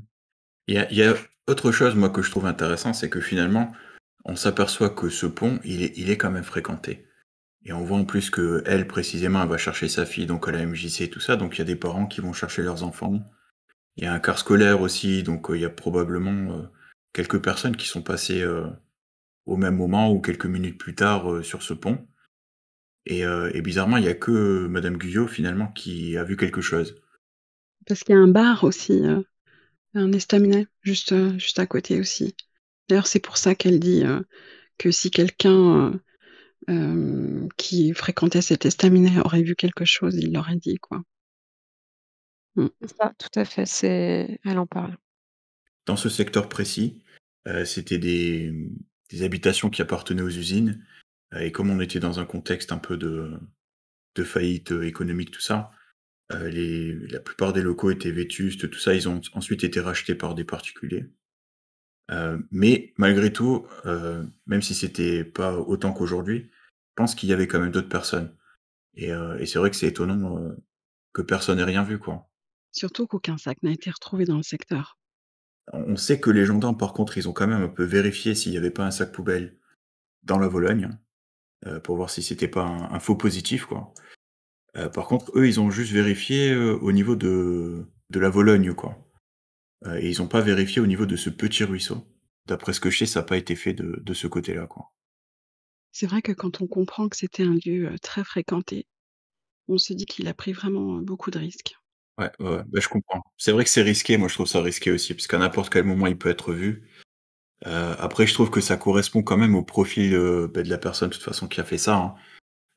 Il, y a, autre chose, moi, que je trouve intéressant, c'est que finalement, on s'aperçoit que ce pont, il est, quand même fréquenté. Et on voit en plus que elle, précisément, elle va chercher sa fille donc à la MJC et tout ça. Donc il y a des parents qui vont chercher leurs enfants. Il y a un car scolaire aussi, donc il y a probablement quelques personnes qui sont passées au même moment ou quelques minutes plus tard sur ce pont. Euh, et, bizarrement, il n'y a que euh, Madame Guyot, finalement, qui a vu quelque chose. Parce qu'il y a un bar aussi, euh, un estaminet, juste, à côté aussi. D'ailleurs, c'est pour ça qu'elle dit que si quelqu'un qui fréquentait cet estaminet aurait vu quelque chose, il l'aurait dit, quoi. Mm. Ça, tout à fait, c'est... elle en parle. Dans ce secteur précis, c'était des, habitations qui appartenaient aux usines euh, et comme on était dans un contexte un peu de, faillite euh, économique, tout ça, euh, la plupart des locaux étaient vétustes, tout ça. Ils ont ensuite été rachetés par des particuliers. mais malgré tout, même si c'était pas autant qu'aujourd'hui, je pense qu'il y avait quand même d'autres personnes. Et, c'est vrai que c'est étonnant que personne n'ait rien vu, quoi. Surtout qu'aucun sac n'a été retrouvé dans le secteur. On sait que les gendarmes, par contre, ils ont quand même un peu vérifié s'il n'y avait pas un sac poubelle dans la Vologne. Hein. Euh, pour voir si c'était pas un, faux positif, quoi. Euh, par contre, eux, ils ont juste vérifié euh, au niveau de, de la Vologne, quoi. et ils n'ont pas vérifié au niveau de ce petit ruisseau. D'après ce que je sais, ça n'a pas été fait de, de ce côté-là, quoi. C'est vrai que quand on comprend que c'était un lieu très fréquenté, on se dit qu'il a pris vraiment beaucoup de risques. Ouais, ouais, bah, je comprends. C'est vrai que c'est risqué, moi je trouve ça risqué aussi, parce qu'à n'importe quel moment il peut être vu. Euh, après, je trouve que ça correspond quand même au profil euh, ben, de la personne, de toute façon, qui a fait ça, hein.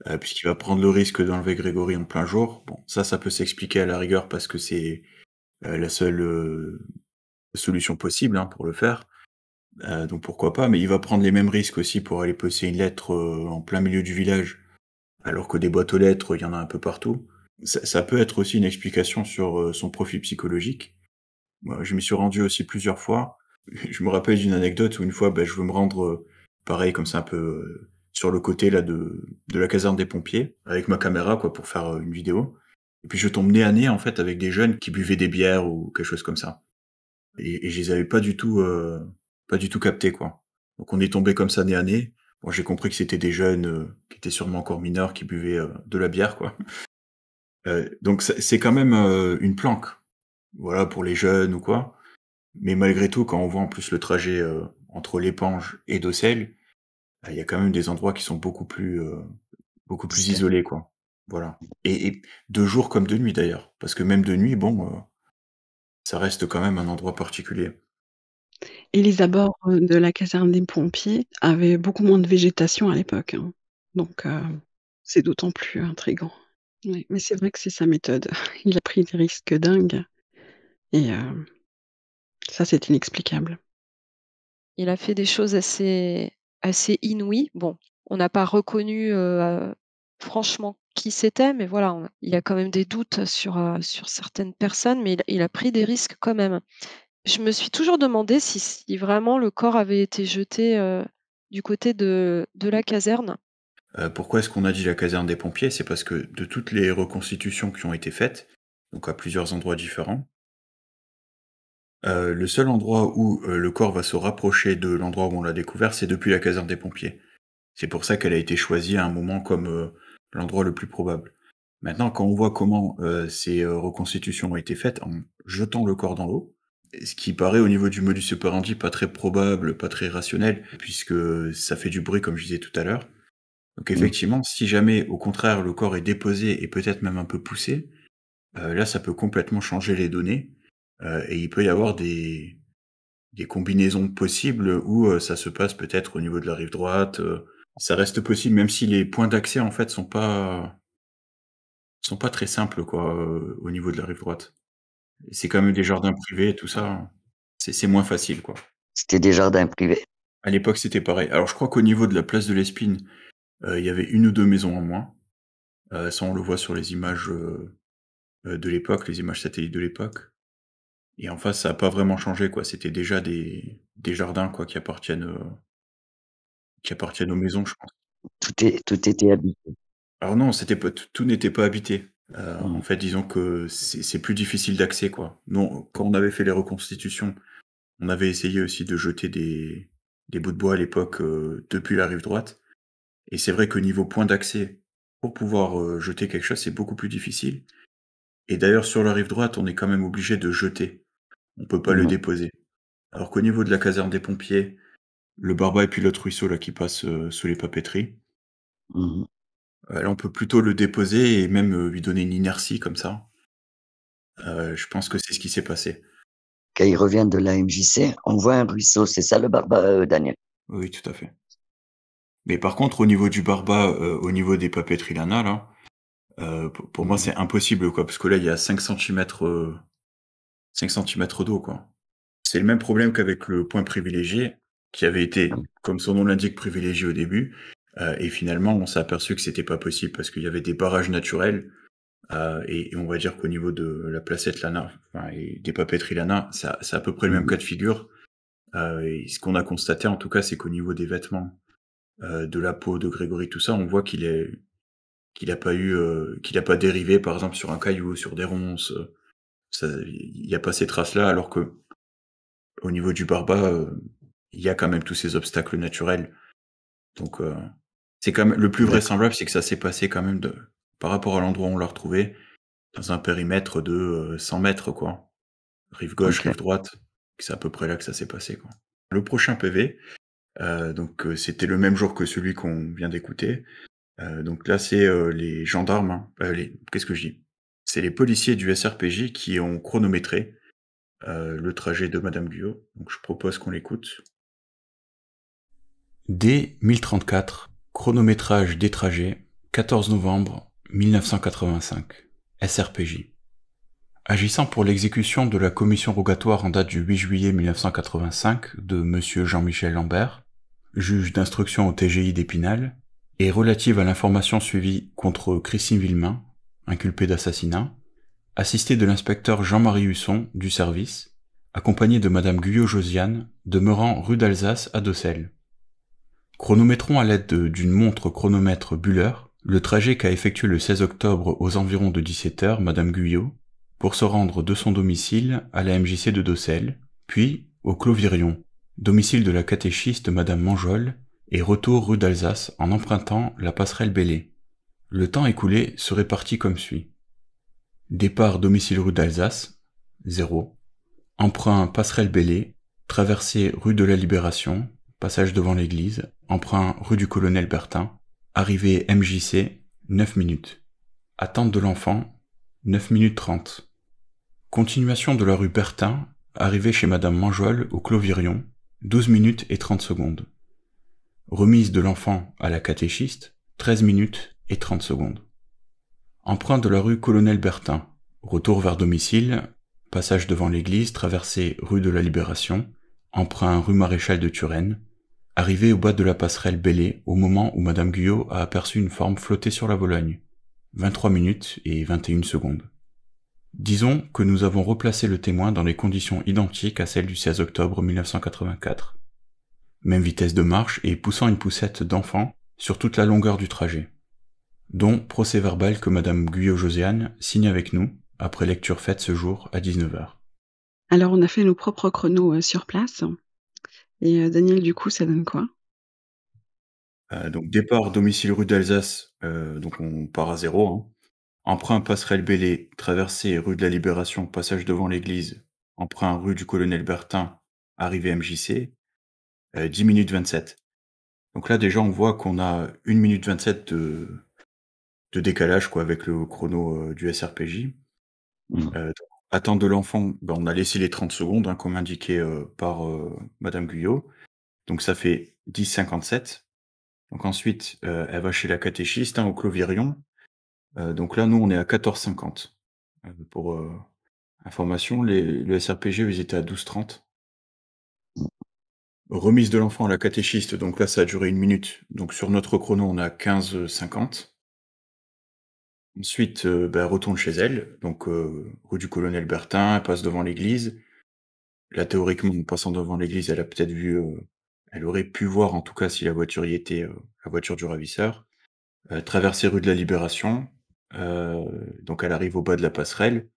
euh, puisqu'il va prendre le risque d'enlever Grégory en plein jour. Bon, ça, ça peut s'expliquer à la rigueur parce que c'est la seule solution possible hein, pour le faire. donc pourquoi pas, mais il va prendre les mêmes risques aussi pour aller poser une lettre en plein milieu du village, alors que des boîtes aux lettres, il y en a un peu partout. Ça, ça peut être aussi une explication sur son profil psychologique. Moi, je m'y suis rendu aussi plusieurs fois. Je me rappelle d'une anecdote où une fois, ben, je veux me rendre, euh, pareil, comme ça un peu euh, sur le côté là de, la caserne des pompiers, avec ma caméra, quoi, pour faire euh, une vidéo. Et puis je tombe nez à nez, en fait, avec des jeunes qui buvaient des bières ou quelque chose comme ça. Et, et je les avais pas du tout, pas du tout captés, quoi. Donc on est tombé comme ça nez à nez. Bon, j'ai compris que c'était des jeunes qui étaient sûrement encore mineurs, qui buvaient de la bière, quoi. donc c'est quand même une planque, voilà, pour les jeunes ou quoi. Mais malgré tout, quand on voit en plus le trajet euh, entre l'épange et Dossel, bah, il y a quand même des endroits qui sont beaucoup plus, euh, beaucoup plus isolés, quoi. Voilà. Et, et, de jour comme de nuit d'ailleurs, parce que même de nuit, bon, euh, ça reste quand même un endroit particulier. Et les abords de la caserne des pompiers avaient beaucoup moins de végétation à l'époque, hein. donc c'est d'autant plus intrigant. mais c'est vrai que c'est sa méthode. [laughs] Il a pris des risques dingues et ça, c'est inexplicable. Il a fait des choses assez, assez inouïes. Bon, on n'a pas reconnu euh, franchement qui c'était, mais voilà, il y a quand même des doutes sur, euh, sur certaines personnes, mais il, a pris des risques quand même. Je me suis toujours demandé si, vraiment le corps avait été jeté euh, du côté de, de la caserne. pourquoi est-ce qu'on a dit la caserne des pompiers C'est parce que de toutes les reconstitutions qui ont été faites, donc à plusieurs endroits différents, euh, le seul endroit où euh, le corps va se rapprocher de l'endroit où on l'a découvert, c'est depuis la caserne des pompiers. C'est pour ça qu'elle a été choisie à un moment comme euh, l'endroit le plus probable. Maintenant, quand on voit comment ces reconstitutions ont été faites en jetant le corps dans l'eau, ce qui paraît au niveau du modus operandi pas très probable, pas très rationnel, puisque ça fait du bruit comme je disais tout à l'heure. Donc effectivement, si jamais au contraire le corps est déposé et peut-être même un peu poussé, là ça peut complètement changer les données euh, et il peut y avoir des, des combinaisons possibles où euh, ça se passe peut-être au niveau de la rive droite. Euh, ça reste possible, même si les points d'accès en fait sont pas sont pas très simples quoi au niveau de la rive droite. C'est quand même des jardins privés et tout ça. C'est moins facile quoi. C'était des jardins privés. À l'époque c'était pareil. Alors je crois qu'au niveau de la place de l'Espine, il y avait une ou deux maisons en moins. ça on le voit sur les images de l'époque, les images satellites de l'époque. Et en face, ça n'a pas vraiment changé, quoi. C'était déjà des, jardins, quoi, qui appartiennent, euh, qui appartiennent aux maisons, je pense. Tout tout était habité. Alors non, c'était tout n'était pas habité. Euh, en mmh. fait, disons que c'est plus difficile d'accès, quoi. Non, quand on avait fait les reconstitutions, on avait essayé aussi de jeter des des bouts de bois à l'époque, euh, depuis la rive droite et c'est vrai que niveau point d'accès, pour pouvoir, jeter quelque chose, c'est beaucoup plus difficile et d'ailleurs sur la rive droite, on est quand même obligé de jeter on peut pas le déposer. Alors qu'au niveau de la caserne des pompiers, le barba et puis l'autre ruisseau là qui passe euh, sous les papeteries, mmh euh, là on peut plutôt le déposer et même euh, lui donner une inertie comme ça. je pense que c'est ce qui s'est passé. Quand il revient de la MJC, on voit un ruisseau, c'est ça le barba, Daniel Oui, tout à fait. Mais par contre, au niveau du barba, au niveau des papeteries Lana, là, pour moi mmh c'est impossible, quoi, parce que là il y a 5 cm 5 cm d'eau, quoi. C'est le même problème qu'avec le point privilégié, qui avait été, comme son nom l'indique, privilégié au début. Euh, et finalement, on s'est aperçu que c'était pas possible parce qu'il y avait des barrages naturels. Euh, et, on va dire qu'au niveau de la placette Lana et des papeteries Lana, c'est à peu près le même mmh. cas de figure. Euh, et ce qu'on a constaté, en tout cas, c'est qu'au niveau des vêtements, de la peau de Grégory, tout ça, on voit qu'il est qu'il a pas eu, qu'il n'a pas dérivé, par exemple, sur un caillou, sur des ronces, il n'y a pas ces traces-là, alors que au niveau du Barba, euh, il y a quand même tous ces obstacles naturels. Donc, euh, c'est quand même le plus vraisemblable, c'est que ça s'est passé quand même de, par rapport à l'endroit où on l'a retrouvé, dans un périmètre de 100 euh, mètres, quoi. Rive gauche, rive droite. C'est à peu près là que ça s'est passé, quoi. Le prochain PV, donc c'était le même jour que celui qu'on vient d'écouter. donc là, c'est les gendarmes. Hein, qu'est-ce que je dis c'est les policiers du SRPJ qui ont chronométré euh, le trajet de Madame Guyot. Donc je propose qu'on l'écoute. D1034, chronométrage des trajets, 14 novembre 1985, SRPJ. Agissant pour l'exécution de la commission rogatoire en date du 8 juillet 1985 de M. Jean-Michel Lambert, juge d'instruction au TGI d'Épinal, et relative à l'information suivie contre Christine Villemain, inculpé d'assassinat, assisté de l'inspecteur Jean-Marie Husson du service, accompagné de Madame Guyot-Josiane, demeurant rue d'Alsace à Dossel. Chronométrons à l'aide d'une montre chronomètre Buller le trajet qu'a effectué le 16 octobre aux environs de 17h Madame Guyot pour se rendre de son domicile à la MJC de Dossel, puis au Clos domicile de la catéchiste Madame Manjol, et retour rue d'Alsace en empruntant la passerelle Bellée. Le temps écoulé se répartit comme suit. Départ domicile rue d'Alsace, 0. Emprunt passerelle Bellé, traversée rue de la Libération, passage devant l'église, emprunt rue du Colonel Bertin, arrivée MJC, 9 minutes. Attente de l'enfant, 9 minutes 30. Continuation de la rue Bertin, arrivée chez Madame Manjol au Clovirion, 12 minutes et 30 secondes. Remise de l'enfant à la catéchiste, 13 minutes 30 secondes. Emprunt de la rue Colonel Bertin, retour vers domicile, passage devant l'église, traversée rue de la Libération, emprunt rue Maréchal de Turenne, arrivée au bas de la passerelle Bellé au moment où Madame Guyot a aperçu une forme flottée sur la Bologne. 23 minutes et 21 secondes. Disons que nous avons replacé le témoin dans les conditions identiques à celles du 16 octobre 1984. Même vitesse de marche et poussant une poussette d'enfant sur toute la longueur du trajet dont procès-verbal que Madame Guyot-Josiane signe avec nous, après lecture faite ce jour à 19h. Alors, on a fait nos propres chronos euh, sur place. Et euh, Daniel, du coup, ça donne quoi euh, Donc, départ, domicile rue d'Alsace, donc on part à zéro. Hein. Emprunt passerelle Bélé, traversée rue de la Libération, passage devant l'église, emprunt rue du colonel Bertin, arrivée MJC, 10 minutes 27. Donc là, déjà, on voit qu'on a 1 minute 27 de, de décalage quoi, avec le chrono euh, du SRPJ. Mmh. Euh, attente de l'enfant, ben, on a laissé les 30 secondes, hein, comme indiqué euh, par Madame Guyot. Donc ça fait 10,57. Donc ensuite, elle va chez la catéchiste hein, au Clovirion. donc là, nous, on est à 14,50. 50 pour information, le SRPG, ils étaient à 12,30. Remise de l'enfant à la catéchiste, donc là, ça a duré une minute. Donc sur notre chrono, on a 15,50. Ensuite, elle euh, bah, retourne chez elle, donc euh, rue du Colonel Bertin, elle passe devant l'église. Là, théoriquement, en passant devant l'église, elle a peut-être vu, euh, elle aurait pu voir en tout cas si la voiture y était, la voiture du ravisseur. traverser rue de la Libération, donc elle arrive au bas de la passerelle.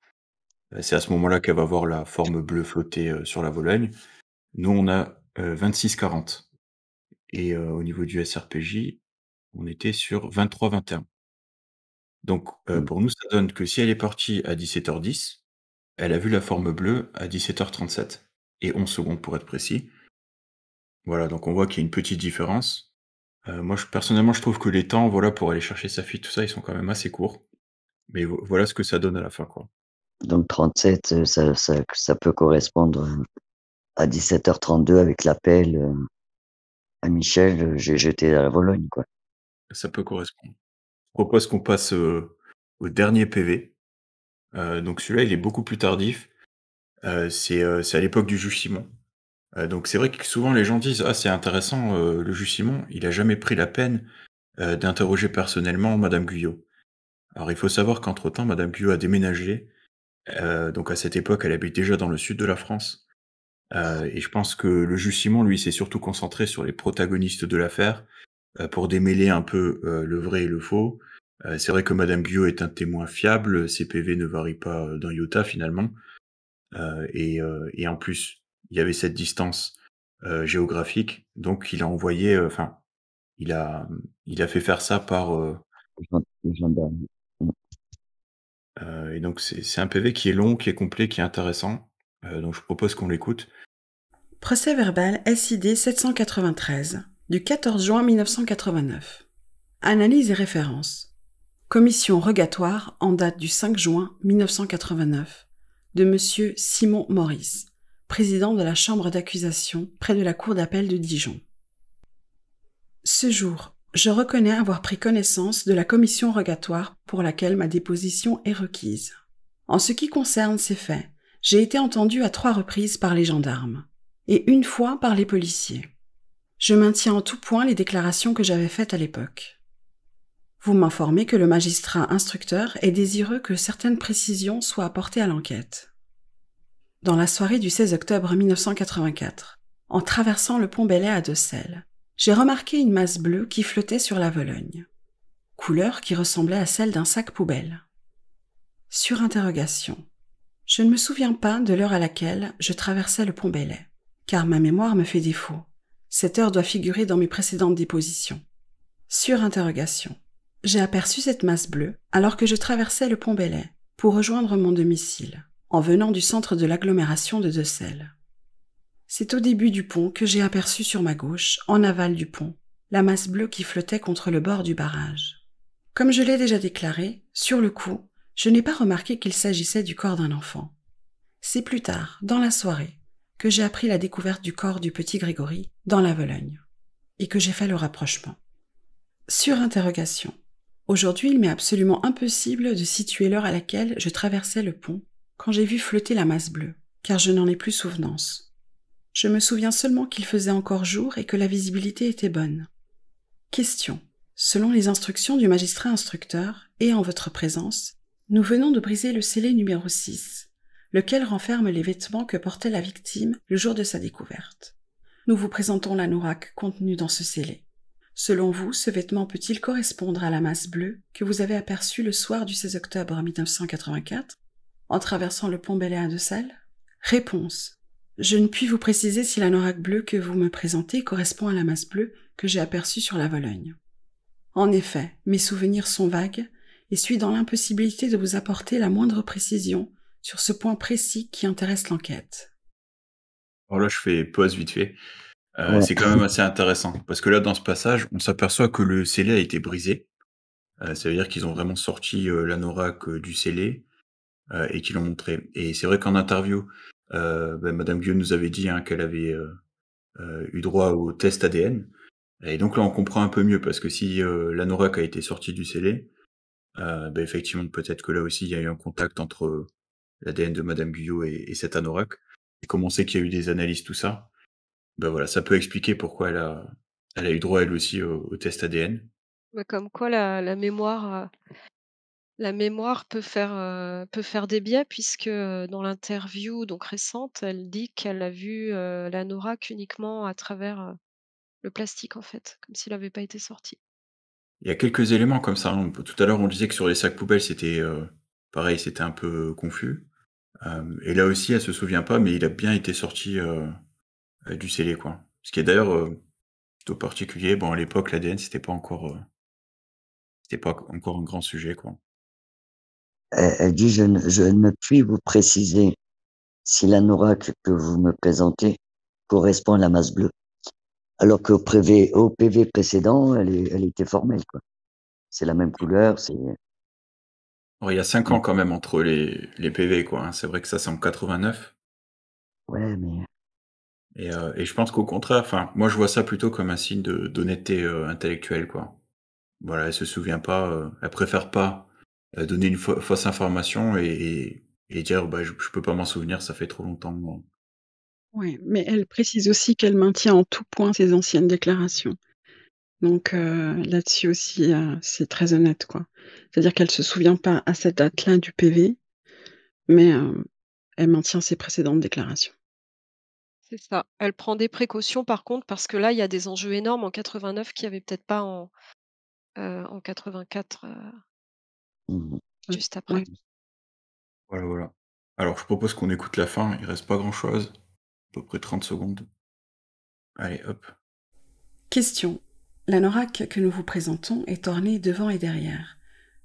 C'est à ce moment-là qu'elle va voir la forme bleue flotter sur la Vologne. Nous, on a 26,40 26-40. Et au niveau du SRPJ, on était sur 23-21. Donc, euh, mmh. pour nous, ça donne que si elle est partie à 17h10, elle a vu la forme bleue à 17h37 et 11 secondes pour être précis. Voilà, donc on voit qu'il y a une petite différence. Euh, moi, personnellement, je trouve que les temps, voilà, pour aller chercher sa fille, tout ça, ils sont quand même assez courts. Mais voilà ce que ça donne à la fin, quoi. Donc 37, euh, ça, peut correspondre à 17h32 avec l'appel à Michel, j'ai jeté à la Vologne, Ça peut correspondre propose qu'on passe euh, au dernier PV. Euh, donc celui-là, il est beaucoup plus tardif. Euh, c'est à l'époque du Jussimon. donc c'est vrai que souvent les gens disent Ah, c'est intéressant, le juge Simon, il n'a jamais pris la peine d'interroger personnellement Madame Guyot. Alors il faut savoir qu'entre-temps, Madame Guyot a déménagé. donc à cette époque, elle habite déjà dans le sud de la France. et je pense que le Jus Simon, lui, s'est surtout concentré sur les protagonistes de l'affaire euh, pour démêler un peu euh, le vrai et le faux. Euh, c'est vrai que Madame Guillot est un témoin fiable, ses PV ne varient pas dans iota finalement. Et, en plus, il y avait cette distance géographique, donc il a envoyé, enfin, il a, il a fait faire ça par et donc c'est un PV qui est long, qui est complet, qui est intéressant. donc je propose qu'on l'écoute. Procès verbal SID 793 du 14 juin 1989. Analyse et référence Commission rogatoire en date du 5 juin 1989 de M. Simon Maurice, président de la Chambre d'accusation près de la Cour d'appel de Dijon. Ce jour, je reconnais avoir pris connaissance de la commission rogatoire pour laquelle ma déposition est requise. En ce qui concerne ces faits, j'ai été entendu à trois reprises par les gendarmes et une fois par les policiers. Je maintiens en tout point les déclarations que j'avais faites à l'époque. Vous m'informez que le magistrat instructeur est désireux que certaines précisions soient apportées à l'enquête. Dans la soirée du 16 octobre 1984, en traversant le pont Bellet à Decelles, j'ai remarqué une masse bleue qui flottait sur la Vologne, couleur qui ressemblait à celle d'un sac poubelle. Sur interrogation, je ne me souviens pas de l'heure à laquelle je traversais le pont Bellet, car ma mémoire me fait défaut. Cette heure doit figurer dans mes précédentes dépositions. Sur interrogation. J'ai aperçu cette masse bleue alors que je traversais le pont Bellet pour rejoindre mon domicile, en venant du centre de l'agglomération de Decelles. C'est au début du pont que j'ai aperçu sur ma gauche, en aval du pont, la masse bleue qui flottait contre le bord du barrage. Comme je l'ai déjà déclaré, sur le coup, je n'ai pas remarqué qu'il s'agissait du corps d'un enfant. C'est plus tard, dans la soirée, que j'ai appris la découverte du corps du petit Grégory dans la Vologne et que j'ai fait le rapprochement. Sur interrogation. Aujourd'hui, il m'est absolument impossible de situer l'heure à laquelle je traversais le pont quand j'ai vu flotter la masse bleue, car je n'en ai plus souvenance. Je me souviens seulement qu'il faisait encore jour et que la visibilité était bonne. Question. Selon les instructions du magistrat instructeur, et en votre présence, nous venons de briser le scellé numéro 6 lequel renferme les vêtements que portait la victime le jour de sa découverte. Nous vous présentons l'anorak contenue dans ce scellé. Selon vous, ce vêtement peut-il correspondre à la masse bleue que vous avez aperçue le soir du 16 octobre 1984 en traversant le pont Béléen de Sel Réponse. Je ne puis vous préciser si l'anorak bleue que vous me présentez correspond à la masse bleue que j'ai aperçue sur la Vologne. En effet, mes souvenirs sont vagues et suis dans l'impossibilité de vous apporter la moindre précision sur ce point précis qui intéresse l'enquête Alors là, je fais pause vite fait. Euh, c'est quand même assez intéressant parce que là, dans ce passage, on s'aperçoit que le scellé a été brisé. Euh, ça veut dire qu'ils ont vraiment sorti euh, l'anorak du scellé et qu'ils l'ont montré. Et c'est vrai qu'en interview, ben, Madame Guillaume nous avait dit hein, qu'elle avait eu droit au test ADN. Et donc là, on comprend un peu mieux parce que si l'anorak a été sorti du scellé, ben, effectivement, peut-être que là aussi, il y a eu un contact entre l'ADN de Madame Guyot et, cet anorak. Et comme on sait qu'il y a eu des analyses, tout ça, ben voilà, ça peut expliquer pourquoi elle a, eu droit elle aussi au, test ADN. comme quoi la, mémoire, euh, la mémoire peut faire, euh, peut faire des biais puisque euh, dans l'interview donc récente, elle dit qu'elle a vu l'anorak uniquement à travers le plastique en fait, comme s'il n'avait pas été sorti. Il y a quelques éléments comme ça. Hein. Tout à l'heure, on disait que sur les sacs poubelles, c'était pareil, c'était un peu confus. Euh, et là aussi, elle se souvient pas, mais il a bien été sorti euh, euh, du scellé, quoi. Ce qui est d'ailleurs plutôt particulier. Bon, à l'époque, l'ADN, c'était pas encore, pas encore un grand sujet, quoi. Elle dit, je ne, je ne puis vous préciser si l'anorak que vous me présentez correspond à la masse bleue. Alors qu'au PV, au PV précédent, elle, elle était formelle. Quoi. C'est la même mmh. couleur, c'est il y a 5 ans quand même entre les, les PV, quoi. Hein. C'est vrai que ça, c'est 89. Ouais, mais. Euh, et, je pense qu'au contraire, enfin, moi, je vois ça plutôt comme un signe d'honnêteté euh, intellectuelle, quoi. Voilà, elle se souvient pas, euh, elle préfère pas donner une fausse information et, et, dire, bah, je, ne peux pas m'en souvenir, ça fait trop longtemps. Oui, mais elle précise aussi qu'elle maintient en tout point ses anciennes déclarations. Donc euh, là-dessus aussi, euh, c'est très honnête, quoi. C'est-à-dire qu'elle se souvient pas à cette date-là du PV, mais euh, elle maintient ses précédentes déclarations. C'est ça. Elle prend des précautions par contre parce que là, il y a des enjeux énormes en 89 qu'il n'y avait peut-être pas en, 84, mmh. juste après. Voilà, voilà. Alors je propose qu'on écoute la fin, il reste pas grand-chose, à peu près 30 secondes. Allez, hop. Question: la L'anorak que nous vous présentons est ornée devant et derrière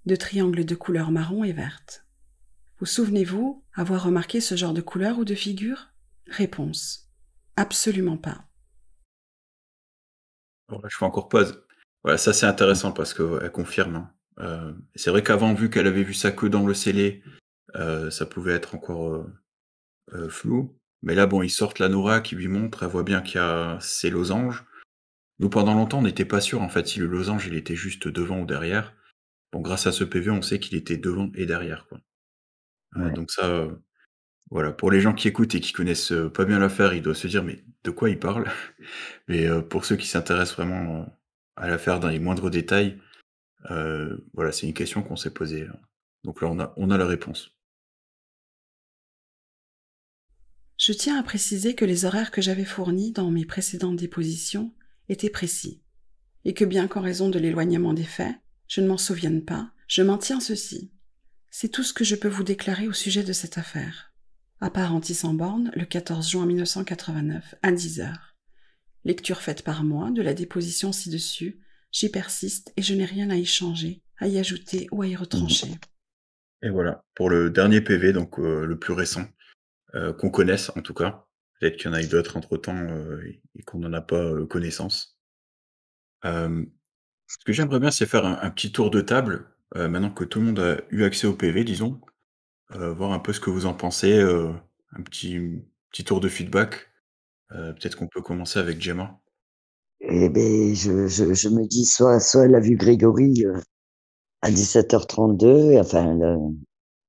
de triangles de couleur marron et verte. Vous souvenez-vous avoir remarqué ce genre de couleur ou de figure Réponse absolument pas. je fais encore pause. Voilà, ça c'est intéressant parce qu'elle confirme. Hein. Euh, c'est vrai qu'avant, vu qu'elle avait vu sa queue dans le scellé, euh, ça pouvait être encore euh, flou. Mais là, bon, ils sortent la l'anorak qui lui montre, elle voit bien qu'il y a ses losanges. Nous, pendant longtemps, on n'était pas sûr en fait si le losange il était juste devant ou derrière. Bon, grâce à ce PV, on sait qu'il était devant et derrière. Euh, donc ça, euh, voilà. Pour les gens qui écoutent et qui connaissent euh, pas bien l'affaire, ils doivent se dire mais de quoi il parle. [laughs] mais pour ceux qui s'intéressent vraiment à l'affaire dans les moindres détails, voilà, c'est une question qu'on s'est posée. Hein. Donc là, on a la réponse. Je tiens à préciser que les horaires que j'avais fournis dans mes précédentes dépositions était précis, et que bien qu'en raison de l'éloignement des faits, je ne m'en souvienne pas, je m'en tiens ceci. C'est tout ce que je peux vous déclarer au sujet de cette affaire. À part borne, le 14 juin 1989, à 10 heures. Lecture faite par moi de la déposition ci-dessus, j'y persiste et je n'ai rien à y changer, à y ajouter ou à y retrancher. Et voilà, pour le dernier PV, donc euh, le plus récent, euh, qu'on connaisse en tout cas. Peut-être qu'il y en a eu d'autres entre-temps euh, et qu'on n'en a pas euh, connaissance. ce que j'aimerais bien, c'est faire un, petit tour de table, euh, maintenant que tout le monde a eu accès au PV, disons, voir un peu ce que vous en pensez, un petit, petit tour de feedback. peut-être qu'on peut commencer avec Gemma. Eh bien, je, me dis, soit, soit elle a vu Grégory à 17h32, enfin,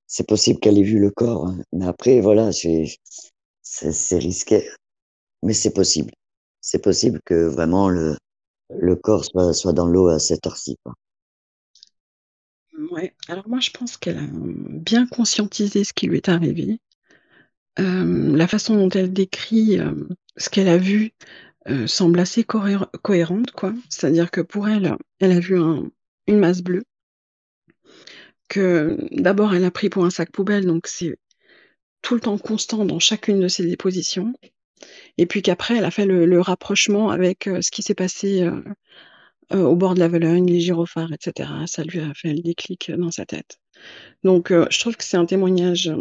c'est possible qu'elle ait vu le corps, hein. mais après, voilà, c'est risqué, mais c'est possible. C'est possible que vraiment le, le corps soit, soit dans l'eau à cette heure-ci. Ouais. Alors moi, je pense qu'elle a bien conscientisé ce qui lui est arrivé. Euh, la façon dont elle décrit euh, ce qu'elle a vu euh, semble assez cohérente, quoi. C'est-à-dire que pour elle, elle a vu une masse bleue que d'abord elle a pris pour un sac poubelle, donc c'est tout le temps constant dans chacune de ses dépositions. Et puis qu'après, elle a fait le, rapprochement avec euh, ce qui s'est passé euh, euh, au bord de la Vologne, les gyrophares, etc. Ça lui a fait le déclic dans sa tête. Donc, je trouve que c'est un témoignage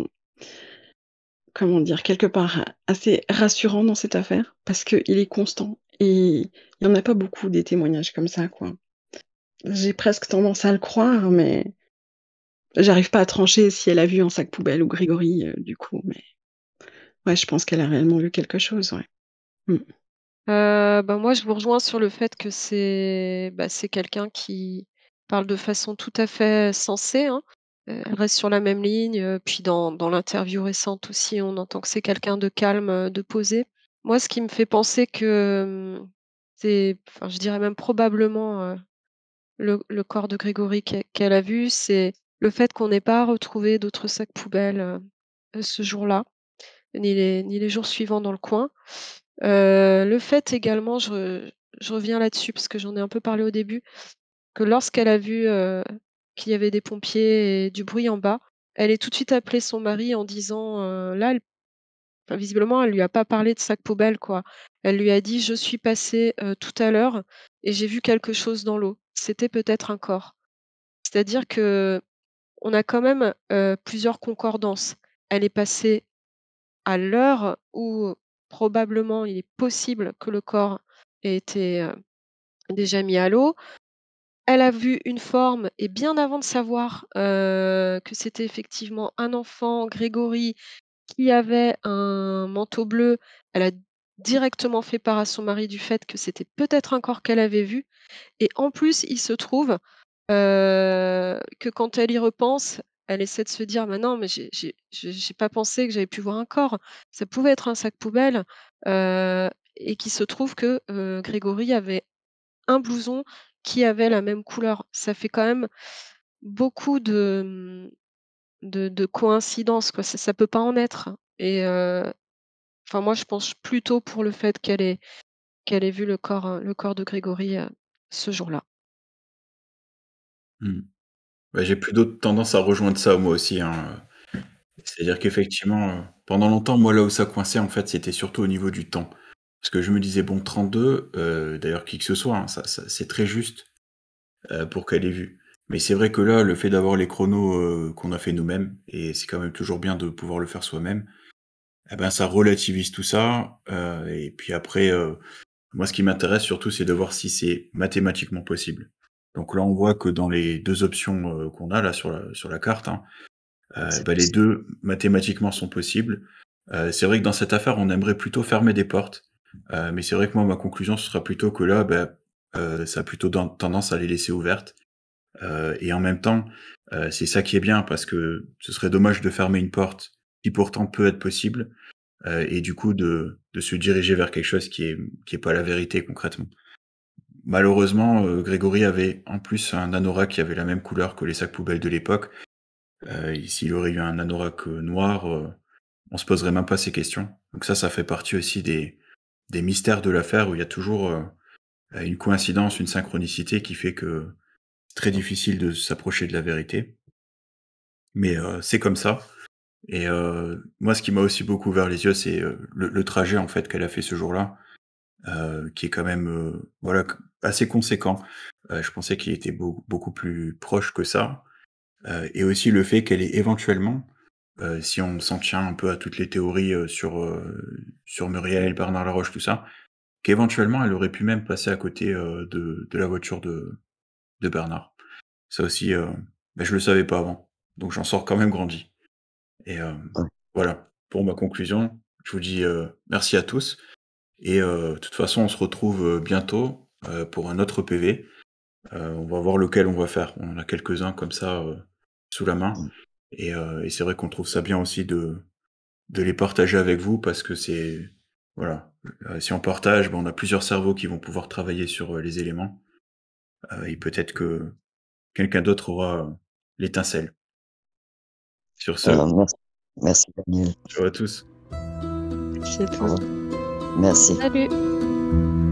comment dire, quelque part assez rassurant dans cette affaire parce qu'il est constant et il n'y en a pas beaucoup des témoignages comme ça, quoi. J'ai presque tendance à le croire, mais J'arrive pas à trancher si elle a vu en sac poubelle ou Grégory, euh, du coup, mais ouais, je pense qu'elle a réellement vu quelque chose, ouais. Mm. Euh, bah, moi, je vous rejoins sur le fait que c'est bah, quelqu'un qui parle de façon tout à fait euh, sensée. Hein. Elle reste sur la même ligne. Puis dans, dans l'interview récente aussi, on entend que c'est quelqu'un de calme, de posé. Moi, ce qui me fait penser que hum, c'est, enfin, je dirais même probablement le, le, corps de Grégory qu'elle a vu, c'est le fait qu'on n'ait pas retrouvé d'autres sacs poubelles euh, ce jour-là, ni les, ni les jours suivants dans le coin. Euh, le fait également, je, reviens là-dessus parce que j'en ai un peu parlé au début, que lorsqu'elle a vu euh, qu'il y avait des pompiers et du bruit en bas, elle est tout de suite appelée son mari en disant là, elle, visiblement, elle lui a pas parlé de sac poubelle quoi. Elle lui a dit je suis passée tout à l'heure et j'ai vu quelque chose dans l'eau. C'était peut-être un corps. C'est-à-dire que on a quand même plusieurs concordances. Elle est passée à l'heure où probablement il est possible que le corps ait été déjà mis à l'eau. Elle a vu une forme et bien avant de savoir que c'était effectivement un enfant, Grégory, qui avait un manteau bleu, elle a directement fait part à son mari du fait que c'était peut-être un corps qu'elle avait vu. Et en plus, il se trouve euh, que quand elle y repense, elle essaie de se dire mais non, mais j'ai pas pensé que j'avais pu voir un corps. Ça pouvait être un sac poubelle. Euh, et qui se trouve que euh, Grégory avait un blouson qui avait la même couleur. Ça fait quand même beaucoup de, mm, de, coïncidences. Quoi. Ça peut pas en être. Et enfin, moi, je pense plutôt pour le fait qu'elle ait, qu'elle ait vu le corps, le corps de Grégory ce jour-là. Hmm. Bah, j'ai plus d'autres tendances à rejoindre ça moi aussi, hein. C'est-à-dire qu'effectivement, euh, pendant longtemps, moi là où ça coinçait en fait, c'était surtout au niveau du temps. Parce que je me disais: «Bon 32», euh, d'ailleurs qui que ce soit, hein, ça c'est très juste, euh, pour qu'elle ait vu. Mais c'est vrai que là, le fait d'avoir les chronos, qu'on a fait nous-mêmes et c'est quand même toujours bien de pouvoir le faire soi-même, eh ben, ça relativise tout ça, et puis après, moi ce qui m'intéresse surtout, c'est de voir si c'est mathématiquement possible. Donc là, on voit que dans les deux options euh, qu'on a là sur la, sur la carte, hein, euh, bah, les deux mathématiquement sont possibles. Euh, c'est vrai que dans cette affaire, on aimerait plutôt fermer des portes, mais c'est vrai que moi, ma conclusion, ce sera plutôt que là, bah, ça a plutôt tendance à les laisser ouvertes. et en même temps, c'est ça qui est bien, parce que ce serait dommage de fermer une porte qui pourtant peut être possible, et du coup de, de, se diriger vers quelque chose qui est, qui pas la vérité concrètement. Malheureusement, euh, Grégory avait en plus un anorak qui avait la même couleur que les sacs poubelles de l'époque. Euh, S'il aurait eu un anorak euh, noir, euh, on se poserait même pas ces questions. Donc ça, ça fait partie aussi des, mystères de l'affaire où il y a toujours une coïncidence, une synchronicité qui fait que c'est très difficile de s'approcher de la vérité. Mais c'est comme ça. Et moi, ce qui m'a aussi beaucoup ouvert les yeux, c'est le, trajet en fait qu'elle a fait ce jour-là, qui est quand même voilà assez conséquent. Euh, je pensais qu'il était beaucoup plus proche que ça. Euh, et aussi le fait qu'elle est éventuellement, euh, si on s'en tient un peu à toutes les théories sur, sur Muriel, Bernard Laroche, tout ça, qu'éventuellement elle aurait pu même passer à côté de, de, la voiture de, de Bernard. Ça aussi, ben je le savais pas avant. Donc j'en sors quand même grandi. Et voilà, pour ma conclusion, je vous dis merci à tous. Et de toute façon, on se retrouve bientôt euh, pour un autre PV. Euh, on va voir lequel on va faire. On a quelques-uns comme ça euh, sous la main. Et, c'est vrai qu'on trouve ça bien aussi de, de les partager avec vous parce que c'est. Voilà. si on partage, ben, on a plusieurs cerveaux qui vont pouvoir travailler sur les éléments. et peut-être que quelqu'un d'autre aura l'étincelle. Sur ce. merci. merci, Daniel. à tous. Merci à tous. Merci. Salut.